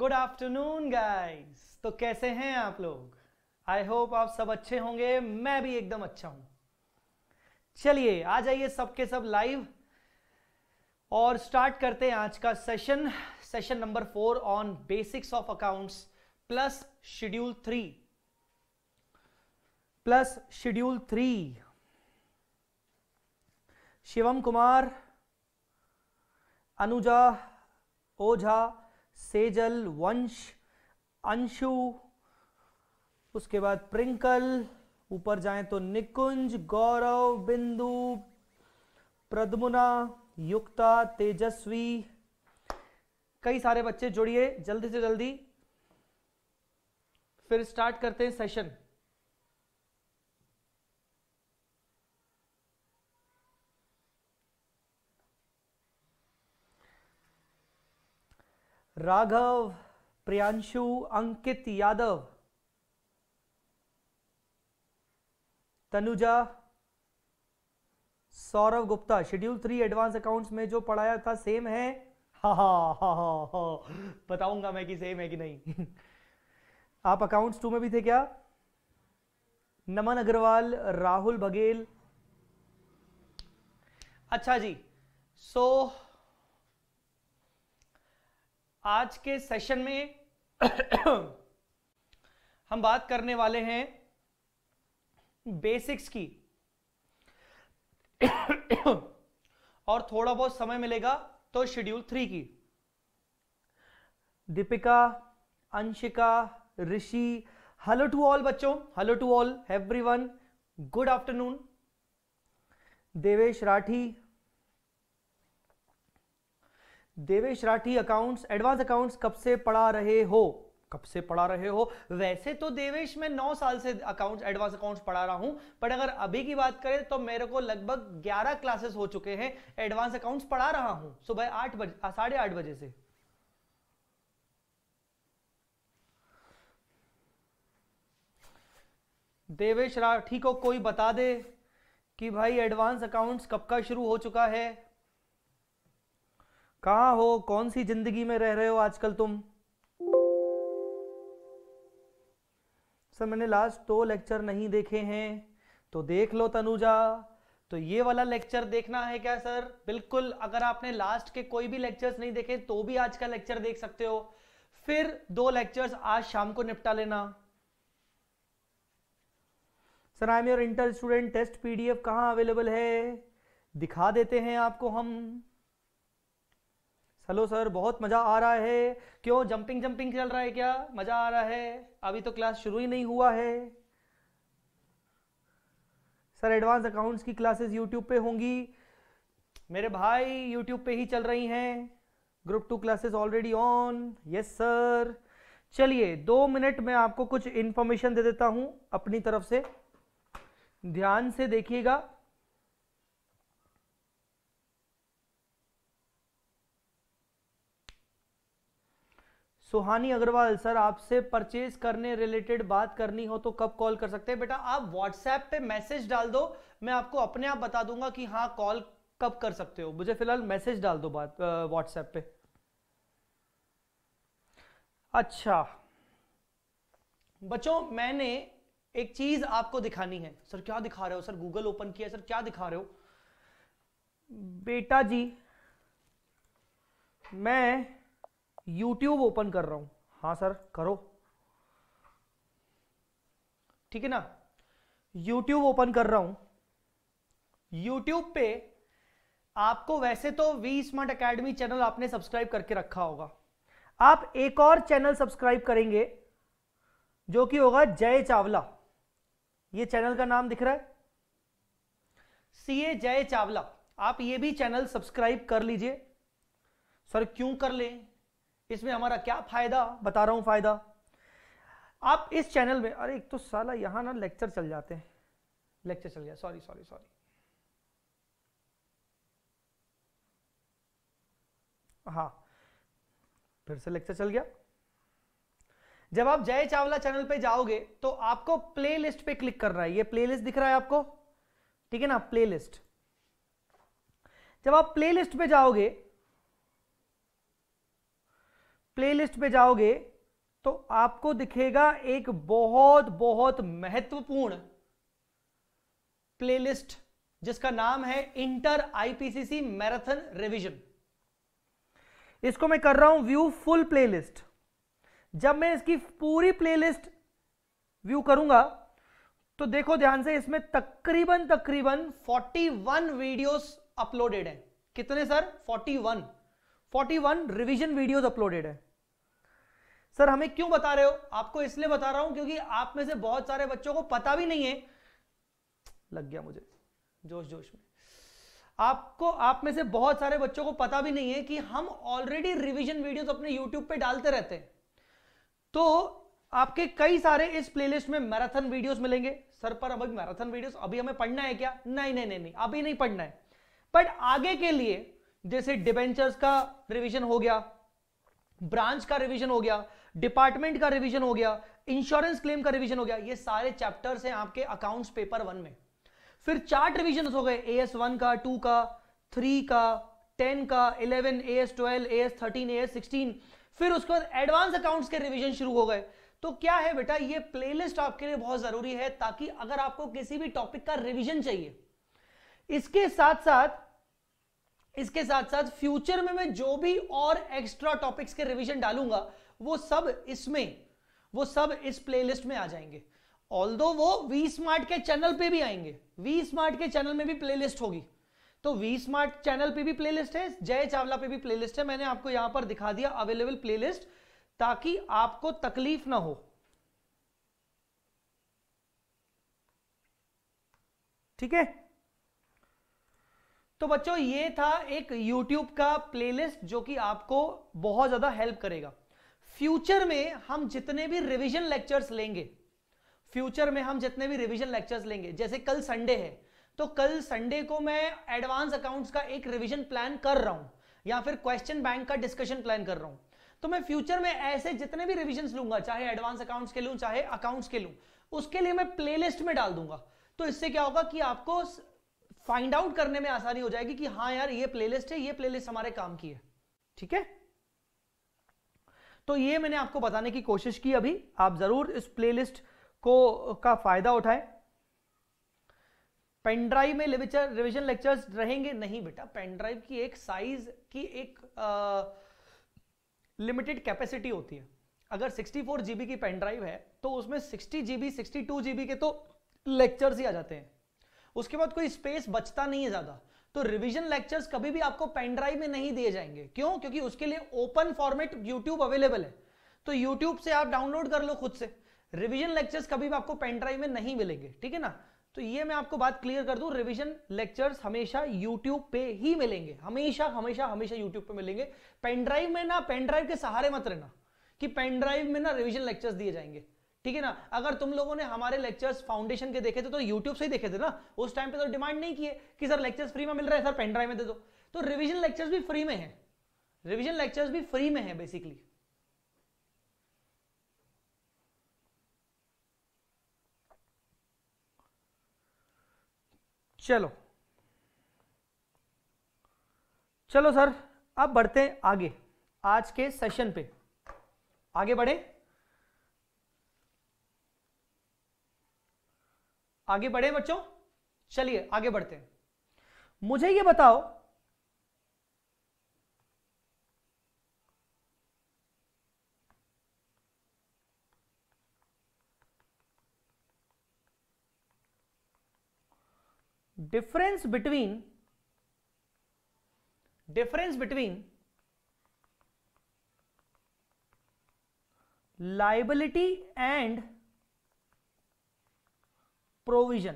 good afternoon guys तो कैसे हैं आप लोग आई होप आप सब अच्छे होंगे मैं भी एकदम अच्छा हूं चलिए आ जाइए सबके सब लाइव और स्टार्ट करते हैं आज का session session number four on basics of accounts plus schedule three plus schedule three Shivam Kumar Anuja Ojha Sejal Vansh Anshu उसके बाद प्रिंकल ऊपर जाएं तो निकुंज गौरव बिंदु प्रदमुना युक्ता तेजस्वी कई सारे बच्चे जोड़िए जल्दी से जल्दी फिर स्टार्ट करते हैं session Raghav Priyanshu Ankit Yadav Tanuja Saurav Gupta schedule three advance accounts में जो पढ़ाया था सेम है हा हा हा हा हा बताऊंगा मैं कि सेम है कि नहीं आप अकाउंट्स टू में भी थे क्या नमन अग्रवाल राहुल बघेल अच्छा जी सो so, आज के सेशन में हम बात करने वाले हैं बेसिक्स की और थोड़ा बहुत समय मिलेगा तो शेड्यूल थ्री की Deepika Anshika Rishi hello to all बच्चों hello to all everyone good afternoon Devesh Rathi Devesh Rathi accounts advance accounts कब से पढ़ा रहे हो कब से पढ़ा रहे हो वैसे तो देवेश मैं नौ साल से अकाउंट्स एडवांस अकाउंट्स पढ़ा रहा हूं पर अगर अभी की बात करें तो मेरे को लगभग ग्यारह क्लासेस हो चुके हैं एडवांस अकाउंट्स पढ़ा रहा हूं सुबह आठ बजे साढ़े आठ बजे से देवेश राठी को कोई बता दे कि भाई एडवांस अकाउंट्स कब का शुरू हो चुका है कहा हो कौन सी जिंदगी में रह रहे हो आजकल तुम सर मैंने लास्ट दो लेक्चर नहीं देखे हैं तो देख लो तनुजा तो ये वाला लेक्चर देखना है क्या सर बिल्कुल अगर आपने लास्ट के कोई भी लेक्चर्स नहीं देखे तो भी आज का लेक्चर देख सकते हो फिर दो लेक्चर्स आज शाम को निपटा लेना sir I am your inter student test PDF कहाँ अवेलेबल है दिखा देते हैं आपको हम हेलो सर बहुत मज़ा आ रहा है क्यों जंपिंग जंपिंग चल रहा है क्या मज़ा आ रहा है अभी तो क्लास शुरू ही नहीं हुआ है सर एडवांस अकाउंट्स की क्लासेस यूट्यूब पे होंगी मेरे भाई यूट्यूब पे ही चल रही हैं group two classes already on yes sir चलिए दो मिनट में आपको कुछ इंफॉर्मेशन दे देता हूं अपनी तरफ से ध्यान से देखिएगा सुहानी अग्रवाल सर आपसे परचेज करने रिलेटेड बात करनी हो तो कब कॉल कर सकते हैं बेटा आप व्हाट्सएप पे मैसेज डाल दो मैं आपको अपने आप बता दूंगा कि हाँ कॉल कब कर सकते हो मुझे फिलहाल मैसेज डाल दो बात व्हाट्सएप पे अच्छा बच्चों मैंने एक चीज आपको दिखानी है सर क्या दिखा रहे हो सर गूगल ओपन किया सर क्या दिखा रहे हो बेटा जी मैं यूट्यूब ओपन कर रहा हूं हां सर करो ठीक है ना यूट्यूब ओपन कर रहा हूं यूट्यूब पे आपको वैसे तो वी स्मार्ट अकेडमी चैनल आपने सब्सक्राइब करके रखा होगा आप एक और चैनल सब्सक्राइब करेंगे जो कि होगा जय चावला ये चैनल का नाम दिख रहा है सीए जय चावला आप ये भी चैनल सब्सक्राइब कर लीजिए सर क्यों कर लें इसमें हमारा क्या फायदा बता रहा हूं फायदा आप इस चैनल में अरे एक तो साला यहां ना लेक्चर चल जाते हैं लेक्चर चल गया सॉरी सॉरी सॉरी हाँ फिर से लेक्चर चल गया जब आप जय चावला चैनल पे जाओगे तो आपको प्लेलिस्ट पे क्लिक करना है ये प्लेलिस्ट दिख रहा है आपको ठीक है ना प्लेलिस्ट जब आप प्लेलिस्ट पे जाओगे प्लेलिस्ट पे जाओगे तो आपको दिखेगा एक बहुत बहुत महत्वपूर्ण प्लेलिस्ट जिसका नाम है इंटर आईपीसीसी मैराथन रिवीजन इसको मैं कर रहा हूं व्यू फुल प्लेलिस्ट जब मैं इसकी पूरी प्लेलिस्ट व्यू करूंगा तो देखो ध्यान से इसमें तकरीबन तकरीबन 41 वीडियोस अपलोडेड हैं कितने सर 41 41 रिवीजन वीडियोस अपलोडेड है सर हमें क्यों बता रहे हो आपको इसलिए बता रहा हूं क्योंकि आप में से बहुत सारे बच्चों को पता भी नहीं है लग गया मुझे जोश जोश में आपको आप में से बहुत सारे बच्चों को पता भी नहीं है कि हम ऑलरेडी रिविजन वीडियो अपने यूट्यूब पे डालते रहते हैं तो आपके कई सारे इस प्लेलिस्ट में मैराथन वीडियोस मिलेंगे सर पर अब मैराथन वीडियोस अभी हमें पढ़ना है क्या नहीं नहीं नहीं नहीं अभी नहीं पढ़ना है बट आगे के लिए जैसे डिबेंचर्स का रिवीजन हो गया ब्रांच का रिवीजन हो गया डिपार्टमेंट का रिवीजन हो गया इंश्योरेंस क्लेम का रिवीजन हो गया ये सारे चैप्टर्स हैं आपके अकाउंट्स पेपर वन में फिर चार्ट रिविजन हो गए ए एस वन का टू का थ्री का टेन का eleven A S twelve A S thirteen A S sixteen फिर उसके बाद एडवांस अकाउंट्स के रिविजन शुरू हो गए तो क्या है बेटा ये प्लेलिस्ट आपके लिए बहुत जरूरी है ताकि अगर आपको किसी भी टॉपिक का रिविजन चाहिए इसके साथ साथ इसके साथ साथ फ्यूचर में मैं जो भी और एक्स्ट्रा टॉपिक्स के रिवीजन डालूंगा वो सब इसमें वो सब इस प्लेलिस्ट में आ जाएंगे ऑल दो वो वी स्मार्ट के चैनल पे भी आएंगे वी स्मार्ट के चैनल में भी प्लेलिस्ट होगी तो वी स्मार्ट चैनल पे भी प्लेलिस्ट है जय चावला पे भी प्लेलिस्ट है मैंने आपको यहां पर दिखा दिया अवेलेबल प्लेलिस्ट ताकि आपको तकलीफ ना हो ठीक है तो बच्चों ये था एक YouTube का प्लेलिस्ट जो कि आपको बहुत ज्यादा हेल्प करेगा फ्यूचर में हम जितने भी रिविजन लेक्चर्स लेंगे फ्यूचर में हम जितने भी रिविजन लेक्चर्स लेंगे जैसे कल संडे है तो कल संडे को मैं एडवांस अकाउंट्स का एक रिविजन प्लान कर रहा हूं या फिर क्वेश्चन बैंक का डिस्कशन प्लान कर रहा हूं तो मैं फ्यूचर में ऐसे जितने भी रिविजन लूंगा चाहे एडवांस अकाउंट्स के लू चाहे अकाउंट्स के लू उसके लिए मैं प्लेलिस्ट में डाल दूंगा तो इससे क्या होगा कि आपको फाइंड आउट करने में आसानी हो जाएगी कि हाँ यार ये प्लेलिस्ट है ये प्लेलिस्ट हमारे काम की है ठीक है तो ये मैंने आपको बताने की कोशिश की अभी आप जरूर इस प्लेलिस्ट को का फायदा उठाएं पेनड्राइव में लेविचर रिविजन लेक्चर्स रहेंगे नहीं बेटा पेनड्राइव की एक साइज की एक लिमिटेड कैपेसिटी होती है अगर 64 जीबी की पेनड्राइव है तो उसमें 60 जीबी 62 जीबी के तो लेक्चर्स ही आ जाते हैं उसके बाद कोई स्पेस बचता नहीं है ज़्यादा तो रिवीजन लेक्चर्स कभी भी आपको पेनड्राइव में नहीं दिए जाएंगे क्यों क्योंकि उसके लिए ओपन फॉर्मेट यूट्यूब अवेलेबल है तो यूट्यूब से आप डाउनलोड कर लो खुद से रिविजन लेक्चर्स कभी भी आपको पेनड्राइव में नहीं मिलेंगे ठीक है ना तो ये मैं आपको बात क्लियर कर दूं रिवीजन लेक्चर्स हमेशा यूट्यूब पे ही मिलेंगे हमेशा हमेशा हमेशा यूट्यूब पे मिलेंगे पेनड्राइव में ना पेनड्राइव के सहारे मत रहना कि पेनड्राइव में ना रिवीजन लेक्चर्स दिए जाएंगे ठीक है ना अगर तुम लोगों ने हमारे लेक्चर्स फाउंडेशन के देखे थे तो यूट्यूब से ही देखे थे ना उस टाइम पे तो डिमांड नहीं किए कि सर लेक्चर्स फ्री में मिल रहे हैं सर पेन ड्राइव में दे दो तो रिविजन लेक्चर्स भी फ्री में है रिविजन लेक्चर्स भी फ्री में है बेसिकली चलो चलो सर अब बढ़ते हैं आगे आज के सेशन पे आगे बढ़े आगे बढ़े बच्चों चलिए आगे बढ़ते हैं मुझे ये बताओ difference between difference between liability and provision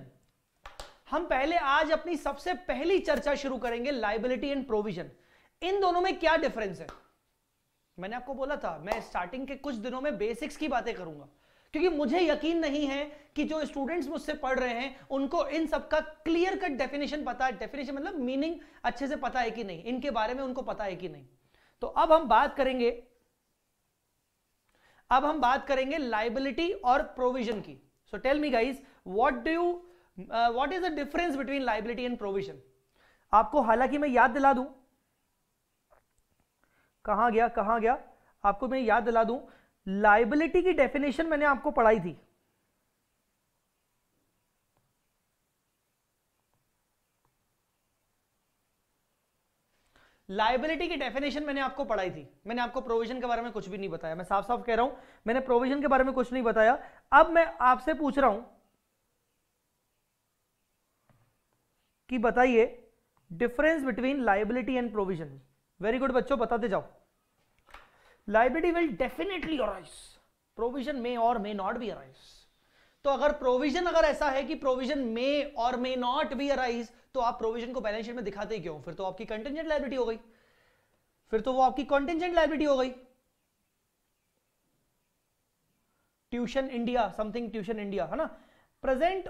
हम पहले आज अपनी सबसे पहली चर्चा शुरू करेंगे लाइबिलिटी एंड प्रोविजन इन दोनों में क्या डिफरेंस है मैंने आपको बोला था मैं स्टार्टिंग के कुछ दिनों में बेसिक्स की बातें करूंगा क्योंकि मुझे यकीन नहीं है कि जो स्टूडेंट्स मुझसे पढ़ रहे हैं उनको इन सब का क्लियर कट डेफिनेशन पता है डेफिनेशन मतलब मीनिंग अच्छे से पता है कि नहीं इनके बारे में उनको पता है कि नहीं तो अब हम बात करेंगे अब हम बात करेंगे लाइबिलिटी और प्रोविजन की so tell me guys what do you what is the difference between liability and provision आपको हालांकि मैं याद दिला दूं कहा गया कहा गया आपको मैं याद दिला दूं लाइबिलिटी की डेफिनेशन मैंने आपको पढ़ाई थी लाइबिलिटी की डेफिनेशन मैंने आपको पढ़ाई थी मैंने आपको प्रोविजन के बारे में कुछ भी नहीं बताया मैं साफ साफ कह रहा हूं मैंने प्रोविजन के बारे में कुछ नहीं बताया अब मैं आपसे पूछ रहा हूं कि बताइए difference between liability and provision very good बच्चों बताते जाओ liability will definitely arise provision may or may not be arise तो अगर प्रोविजन अगर ऐसा है कि provision may or may not be arise तो आप प्रोविजन को बैलेंस शीट में दिखाते क्यों फिर तो आपकी कंटेंजेंट लाइबिलिटी हो गई फिर तो वो आपकी कंटेंजेंट लाइबिलिटी हो गई tuition India something tuition India है ना प्रेजेंट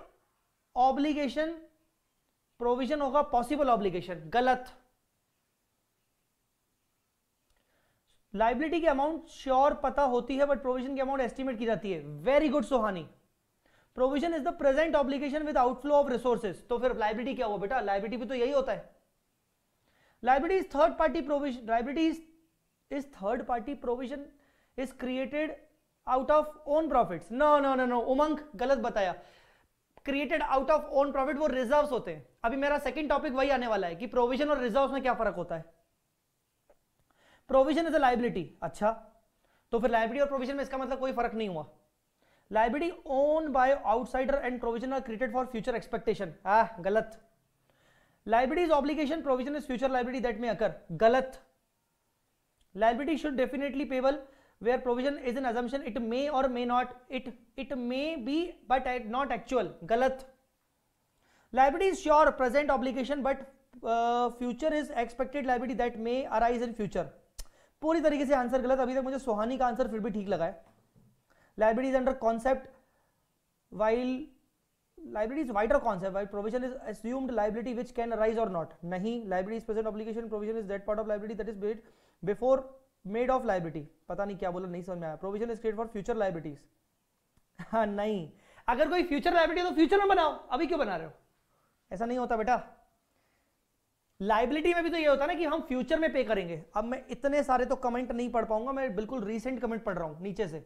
ऑब्लिगेशन प्रोविजन होगा पॉसिबल ऑब्लिगेशन गलत लाइबिलिटी की अमाउंट श्योर पता होती है बट प्रोविजन की अमाउंट एस्टिमेट की जाती है very good Sohani provision is the present obligation with outflow of resources तो फिर लाइबिलिटी क्या हुआ बेटा लाइबिलिटी भी तो यही होता है liability is third party provision liability is third party provision is created out of own profit no no no no Umang गलत बताया created out of own profit वो रिजर्व होते हैं अभी मेरा सेकंड टॉपिक वही आने वाला है कि प्रोविजन और रिजर्व में क्या फर्क होता है प्रोविजन इज अ लाइबिलिटी अच्छा तो फिर लाइबिलिटी और प्रोविजन में इसका मतलब कोई फर्क नहीं हुआ liability own by outsider and provision are created for future expectation आ गलत liability is obligation provision is future liability that may occur गलत liability should definitely payable where provision is an assumption it may or may not it it may be but not actual galat liability is sure present obligation but uh, future is expected liability that may arise in future पूरी तरीके से answer गलत अभी तक मुझे सोहानी का answer फिर भी ठीक लगा है liability is under concept while liability is wider concept while provision is assumed liability which can arise or not nahi liability is present obligation provision is that part of liability that is paid before made of liability पता नहीं क्या बोला नहीं समझ में आया provision is create for future liabilities हाँ नहीं अगर कोई फ्यूचर लाइबिलिटी तो फ्यूचर में बनाओ अभी क्यों बना रहे हो ऐसा नहीं होता बेटा लाइबिलिटी में भी तो ये होता है ना कि हम फ्यूचर में पे करेंगे अब मैं इतने सारे तो कमेंट नहीं पढ़ पाऊंगा मैं बिल्कुल रीसेंट कमेंट पढ़ रहा हूं नीचे से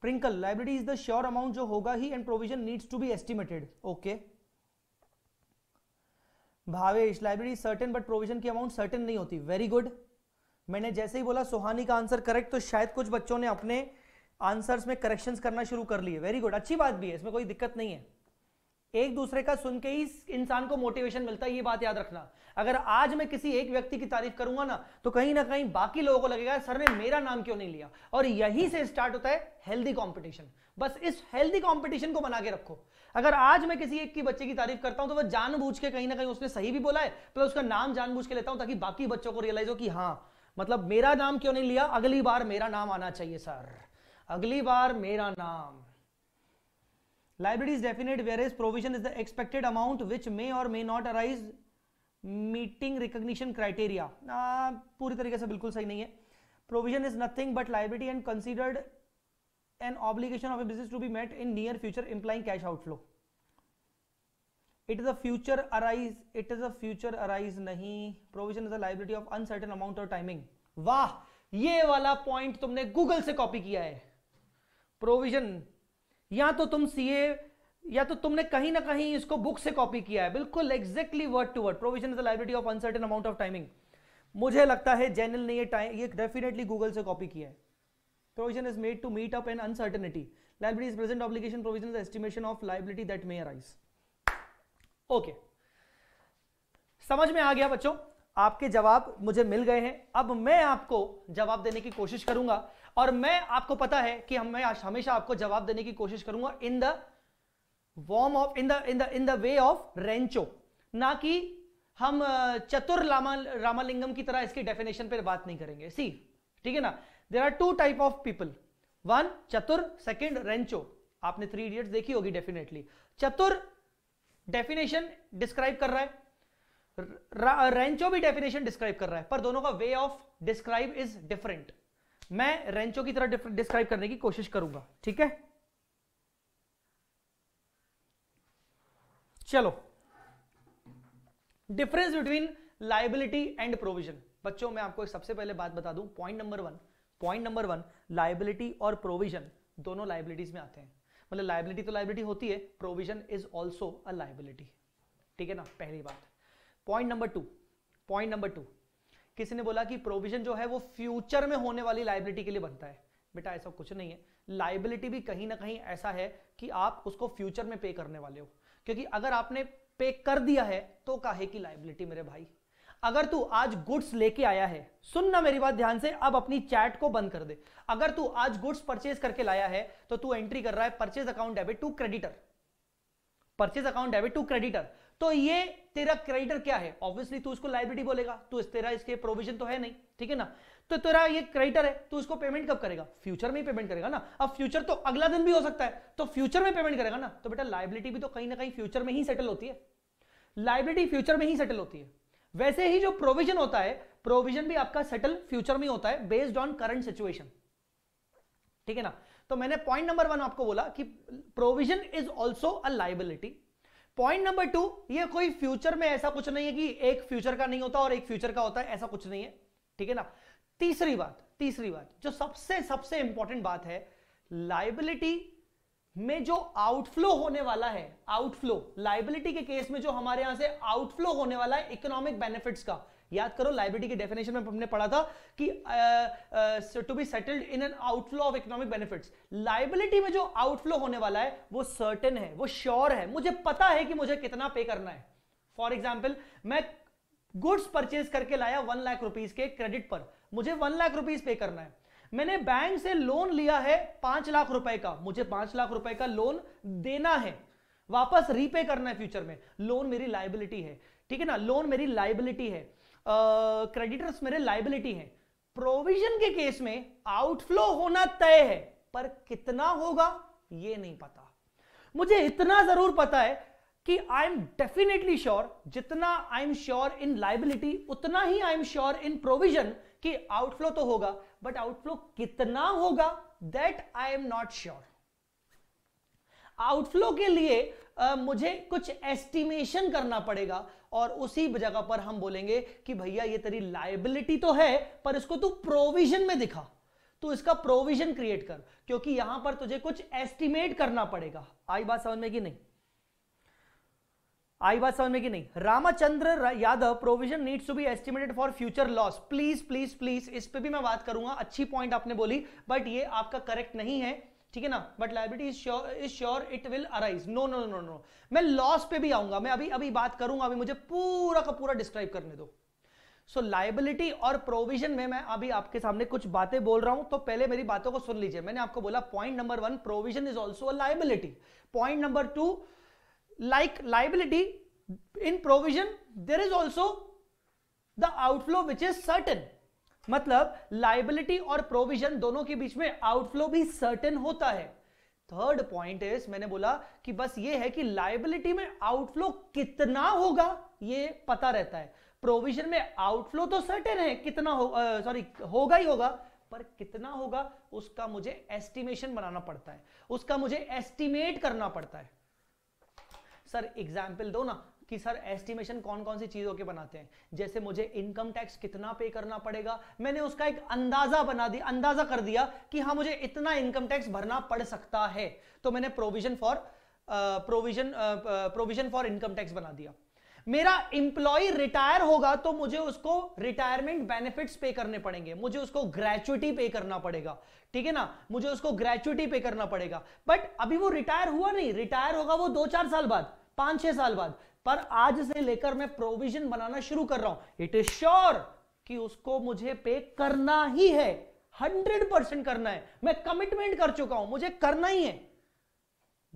प्रिंकल liability is the sure amount जो होगा ही and provision needs to be estimated okay Bhavesh liability certain but provision की अमाउंट सर्टेन नहीं होती वेरी गुड मैंने जैसे ही बोला सुहानी का आंसर करेक्ट तो शायद कुछ बच्चों ने अपने आंसर्स में करेक्शंस करना शुरू कर लिए वेरी गुड अच्छी बात भी है इसमें कोई दिक्कत नहीं है एक दूसरे का सुन के ही इंसान को मोटिवेशन मिलता है ये बात याद रखना अगर आज मैं किसी एक व्यक्ति की तारीफ करूंगा ना तो कहीं ना कहीं बाकी लोगों को लगेगा सर ने मेरा नाम क्यों नहीं लिया और यहीं से स्टार्ट होता है हेल्दी कंपटीशन बस इस हेल्दी कंपटीशन को बना के रखो अगर आज मैं किसी एक की बच्चे की तारीफ करता हूं तो वह जानबूझ के कहीं ना कहीं उसने सही भी बोला है प्लस उसका नाम जानबूझ के लेता हूं ताकि बाकी बच्चों को रियलाइज हो कि हाँ मतलब मेरा नाम क्यों नहीं लिया अगली बार मेरा नाम आना चाहिए सर अगली बार मेरा नाम liability is definite where is provision is the expected amount which may or may not arise meeting recognition criteria पूरी तरीके से बिल्कुल सही नहीं है provision is nothing but liability and considered an obligation of a business to be met in near future implying cash outflow it is a future arise it is a future arise नहीं provision is a liability of uncertain amount of timing वाह ये वाला point तुमने Google से copy किया है provision या तो तुम सीए या तो तुमने कहीं ना कहीं इसको बुक से कॉपी किया है बिल्कुल exactly word to word provision is a liability of uncertain amount of timing मुझे लगता है जैनल ने ये टाइम ये डेफिनेटली गूगल से कॉपी किया है provision is made to meet up an uncertainty liability is present obligation provision is estimation of liability that may arise okay समझ में आ गया बच्चों आपके जवाब मुझे मिल गए हैं अब मैं आपको जवाब देने की कोशिश करूंगा और मैं आपको पता है कि हम मैं हमेशा आपको जवाब देने की कोशिश करूंगा in the warm of in the in the in the way of Rancho ना कि हम चतुर लामा रामालिंगम की तरह इसकी डेफिनेशन पर बात नहीं करेंगे सी ठीक है ना there are two type of people one Chatur second Rancho आपने थ्री इडियट्स देखी होगी डेफिनेटली चतुर डेफिनेशन डिस्क्राइब कर रहा है रेंचो भी डेफिनेशन डिस्क्राइब कर रहा है पर दोनों का way of describe is different मैं रेंचो की तरह डिस्क्राइब करने की कोशिश करूंगा ठीक है चलो difference between liability and provision बच्चों मैं आपको सबसे पहले बात बता दूं point number one point number one liability और प्रोविजन दोनों लाइबिलिटीज में आते हैं मतलब लाइबिलिटी तो लाइबिलिटी होती है provision is also a liability ठीक है ना पहली बात point number two point number two किसी ने बोला कि प्रोविजन जो है वो फ्यूचर में होने वाली लाइबिलिटी के लिए बनता है बेटा ऐसा कुछ नहीं है लाइबिलिटी भी कहीं ना कहीं ऐसा है कि आप उसको फ्यूचर में पे करने वाले हो क्योंकि अगर आपने पे कर दिया है तो काहे की लाइबिलिटी मेरे भाई अगर तू आज गुड्स लेके आया है सुन ना मेरी बात ध्यान से अब अपनी चैट को बंद कर दे अगर तू आज गुड्स परचेज करके लाया है तो तू एंट्री कर रहा है purchase account debit to creditor purchase account debit to creditor तो ये तेरा क्रेडिटर क्या है ऑब्वियसली तू उसको लाइब्रेटी बोलेगा तो इस तेरा इसके प्रोविजन तो है नहीं ठीक है ना तो तेरा ये क्रेडिटर है तू उसको पेमेंट कब करेगा फ्यूचर में ही पेमेंट करेगा ना अब फ्यूचर तो अगला दिन भी हो सकता है तो फ्यूचर में पेमेंट करेगा ना तो बेटा लाइबिलिटी भी तो कहीं ना कहीं फ्यूचर में ही सेटल होती है लाइबिलिटी फ्यूचर में ही सेटल होती है वैसे ही जो प्रोविजन होता है प्रोविजन भी आपका सेटल फ्यूचर में होता है बेस्ड ऑन करंट सिचुएशन ठीक है ना तो मैंने पॉइंट नंबर वन आपको बोला कि provision is also a liability point number two ये कोई फ्यूचर में ऐसा कुछ नहीं है कि एक फ्यूचर का नहीं होता और एक फ्यूचर का होता है ऐसा कुछ नहीं है ठीक है ना तीसरी बात तीसरी बात जो सबसे सबसे इंपॉर्टेंट बात है लाइबिलिटी में जो आउटफ्लो होने वाला है आउटफ्लो लाइबिलिटी के केस में जो हमारे यहां से आउटफ्लो होने वाला है इकोनॉमिक बेनिफिट्स का याद करो लाइबिलिटी की डेफिनेशन में हमने पढ़ा था कि to be settled in an outflow of economic benefits liability में जो आउटफ्लो होने वाला है वो सर्टेन है वो श्योर है मुझे पता है कि मुझे कितना पे करना है फॉर एग्जाम्पल मैं गुड्स परचेज करके लाया वन लाख रुपीज के क्रेडिट पर मुझे वन लाख रुपीज पे करना है मैंने बैंक से लोन लिया है पांच लाख रुपए का मुझे पांच लाख रुपए का लोन देना है वापस रीपे करना है फ्यूचर में लोन मेरी लाइबिलिटी है ठीक है ना लोन मेरी लाइबिलिटी है क्रेडिटर्स मेरे लाइबिलिटी है प्रोविजन के केस में आउटफ्लो होना तय है पर कितना होगा ये नहीं पता मुझे इतना जरूर पता है कि आई एम डेफिनेटली श्योर जितना I am sure in liability उतना ही I am sure in provision कि आउटफ्लो तो होगा बट आउटफ्लो कितना होगा that I am not sure outflow के लिए आ, मुझे कुछ एस्टिमेशन करना पड़ेगा और उसी जगह पर हम बोलेंगे कि भैया ये तेरी लाइबिलिटी तो है पर इसको तू प्रोविजन में दिखा तो इसका प्रोविजन क्रिएट कर क्योंकि यहां पर तुझे कुछ एस्टिमेट करना पड़ेगा आई बात समझ में कि नहीं आई बात समझ में कि नहीं Ramchandra Yadav provision needs to be estimated for future loss please please please इस पे भी मैं बात करूंगा अच्छी पॉइंट आपने बोली बट ये आपका करेक्ट नहीं है ठीक है ना but liability is sure is sure it will arise no no no no मैं लॉस पे भी आऊंगा मैं अभी अभी बात करूंगा अभी मुझे पूरा का पूरा डिस्क्राइब करने दो सो so, लाइबिलिटी और प्रोविजन में मैं अभी आपके सामने कुछ बातें बोल रहा हूं तो पहले मेरी बातों को सुन लीजिए मैंने आपको बोला point number one provision is also liability point number two like liability in provision there is also the outflow which is certain मतलब लाइबिलिटी और प्रोविजन दोनों के बीच में आउटफ्लो भी सर्टेन होता है थर्ड पॉइंट इज मैंने बोला कि बस ये है कि लाइबिलिटी में आउटफ्लो कितना होगा ये पता रहता है प्रोविजन में आउटफ्लो तो सर्टेन है कितना हो सॉरी होगा ही होगा पर कितना होगा उसका मुझे एस्टिमेशन बनाना पड़ता है उसका मुझे एस्टिमेट करना पड़ता है सर एग्जाम्पल दो ना कि सर एस्टिमेशन कौन कौन सी चीजों के बनाते हैं जैसे मुझे इनकम टैक्स कितना पे करना पड़ेगा मैंने उसका एक अंदाजा बना दिया अंदाजा कर दिया कि हाँ मुझे इतना इनकम टैक्स भरना पड़ सकता है तो मैंने provision for provision provision for income tax बना दिया मेरा इंप्लॉय रिटायर होगा तो मुझे उसको रिटायरमेंट बेनिफिट्स पे करने पड़ेंगे मुझे उसको ग्रेचुटी पे करना पड़ेगा ठीक है ना मुझे उसको ग्रेचुटी पे करना पड़ेगा बट अभी वो रिटायर हुआ नहीं रिटायर होगा वो दो चार साल बाद पांच छह साल बाद पर आज से लेकर मैं प्रोविजन बनाना शुरू कर रहा हूं इट इज श्योर कि उसको मुझे पे करना ही है हंड्रेड परसेंट करना है मैं कमिटमेंट कर चुका हूं मुझे करना ही है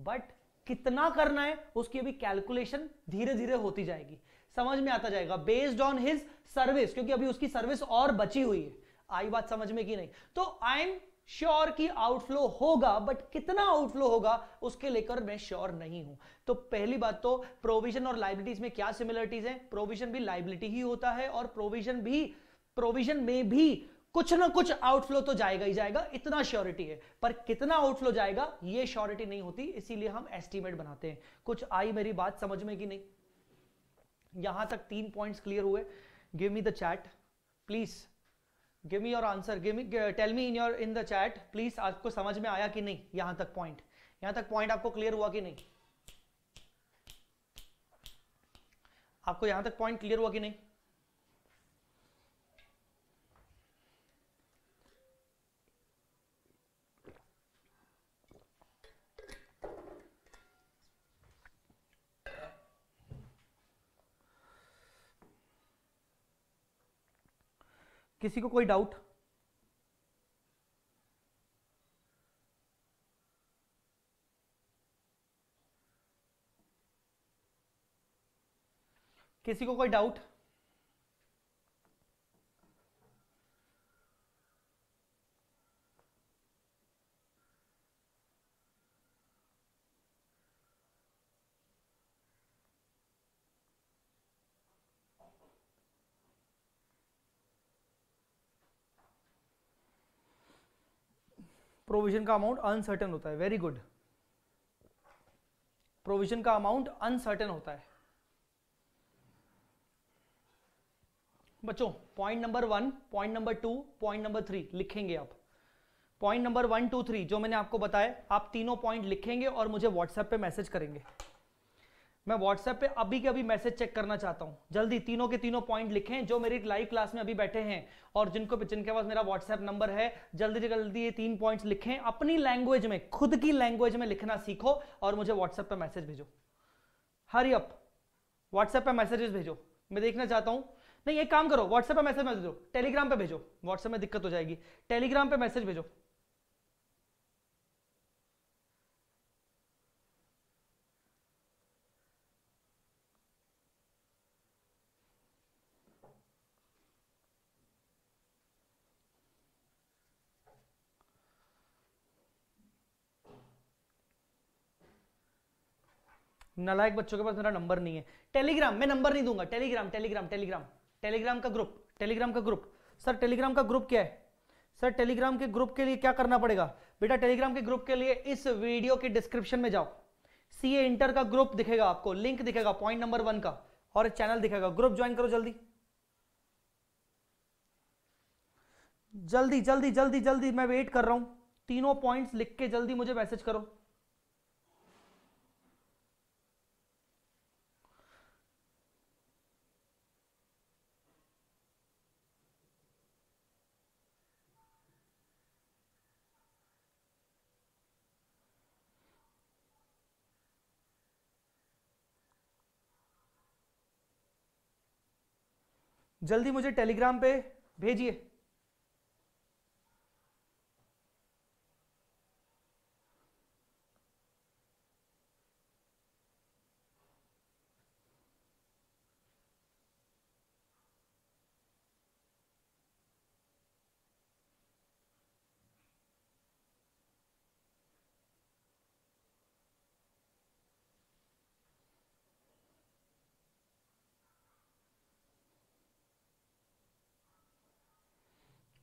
बट कितना करना है उसकी अभी कैलकुलेशन धीरे धीरे होती जाएगी समझ में आता जाएगा बेस्ड ऑन हिज सर्विस क्योंकि अभी उसकी सर्विस और बची हुई है आई बात समझ में कि नहीं तो आई एम श्योर की आउटफ्लो होगा बट कितना आउटफ्लो होगा उसके लेकर मैं श्योर नहीं हूं तो पहली बात तो प्रोविजन और लाइबिलिटीज में क्या सिमिलरिटीज हैं प्रोविजन भी लाइबिलिटी ही होता है और प्रोविजन भी प्रोविजन में भी कुछ ना कुछ आउटफ्लो तो जाएगा ही जाएगा इतना श्योरिटी है पर कितना आउटफ्लो जाएगा ये श्योरिटी नहीं होती इसीलिए हम एस्टिमेट बनाते हैं कुछ आई मेरी बात समझ में कि नहीं यहां तक तीन पॉइंट्स क्लियर हुए give me the chat please give me your answer give me tell me in your in the chat please आपको समझ में आया कि नहीं यहां तक पॉइंट यहां तक पॉइंट आपको क्लियर हुआ कि नहीं आपको यहां तक पॉइंट क्लियर हुआ कि नहीं किसी को कोई डाउट किसी को कोई डाउट प्रोविजन का अमाउंट अनसर्टन होता है वेरी गुड प्रोविजन का अमाउंट अनसर्टन होता है बच्चों point number one point number two point number three लिखेंगे आप point number one two three जो मैंने आपको बताया आप तीनों पॉइंट लिखेंगे और मुझे व्हाट्सएप पे मैसेज करेंगे मैं व्हाट्सएप पे अभी के अभी मैसेज चेक करना चाहता हूँ जल्दी तीनों के तीनों पॉइंट लिखें जो मेरी लाइव क्लास में अभी बैठे हैं और जिनको जिनके पास मेरा व्हाट्सएप नंबर है जल्दी से जल्दी ये तीन पॉइंट्स लिखें अपनी लैंग्वेज में खुद की लैंग्वेज में लिखना सीखो और मुझे व्हाट्सएप पर मैसेज भेजो हरी अप व्हाट्सएप पर मैसेजेस भेजो मैं देखना चाहता हूँ नहीं एक काम करो व्हाट्सएप पर मैसेज भेज दो टेलीग्राम पर भेजो व्हाट्सएप में दिक्कत हो जाएगी टेलीग्राम पर मैसेज भेजो नलायक बच्चों के पास मेरा नंबर नहीं है टेलीग्राम मैं नंबर नहीं दूंगा टेलीग्राम टेलीग्राम टेलीग्राम टेलीग्राम का ग्रुप टेलीग्राम का ग्रुप सर टेलीग्राम का ग्रुप क्या है सर टेलीग्राम के ग्रुप के लिए क्या करना पड़ेगा बेटा टेलीग्राम के ग्रुप के लिए इस वीडियो के डिस्क्रिप्शन में जाओ सी ए इंटर का ग्रुप दिखेगा आपको लिंक दिखेगा पॉइंट नंबर वन का और चैनल दिखेगा ग्रुप ज्वाइन करो जल्दी जल्दी जल्दी जल्दी जल्दी मैं वेट कर रहा हूं तीनों पॉइंट्स लिख के जल्दी मुझे मैसेज करो जल्दी मुझे टेलीग्राम पे भेजिए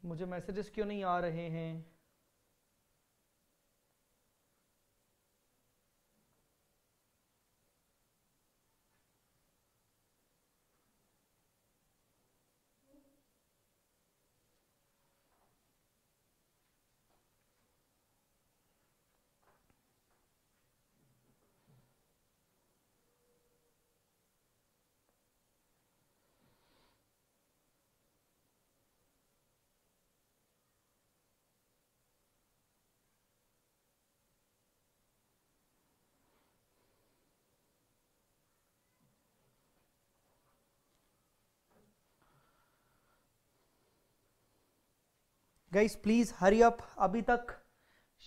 मुझे मैसेजेस क्यों नहीं आ रहे हैं गाइस प्लीज़ हरी अप अभी तक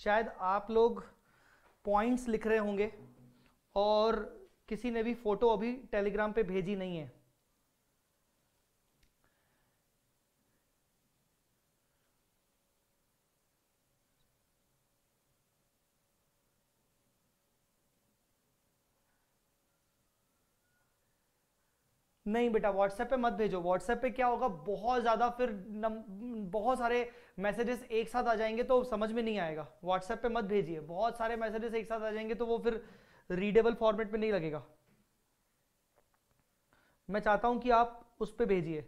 शायद आप लोग पॉइंट्स लिख रहे होंगे और किसी ने भी फ़ोटो अभी टेलीग्राम पे भेजी नहीं है नहीं बेटा व्हाट्सएप पे मत भेजो व्हाट्सएप पे क्या होगा बहुत ज़्यादा फिर बहुत सारे मैसेजेस एक साथ आ जाएंगे तो समझ में नहीं आएगा व्हाट्सएप पे मत भेजिए बहुत सारे मैसेजेस एक साथ आ जाएंगे तो वो फिर रीडेबल फॉर्मेट में नहीं लगेगा मैं चाहता हूं कि आप उस पर भेजिए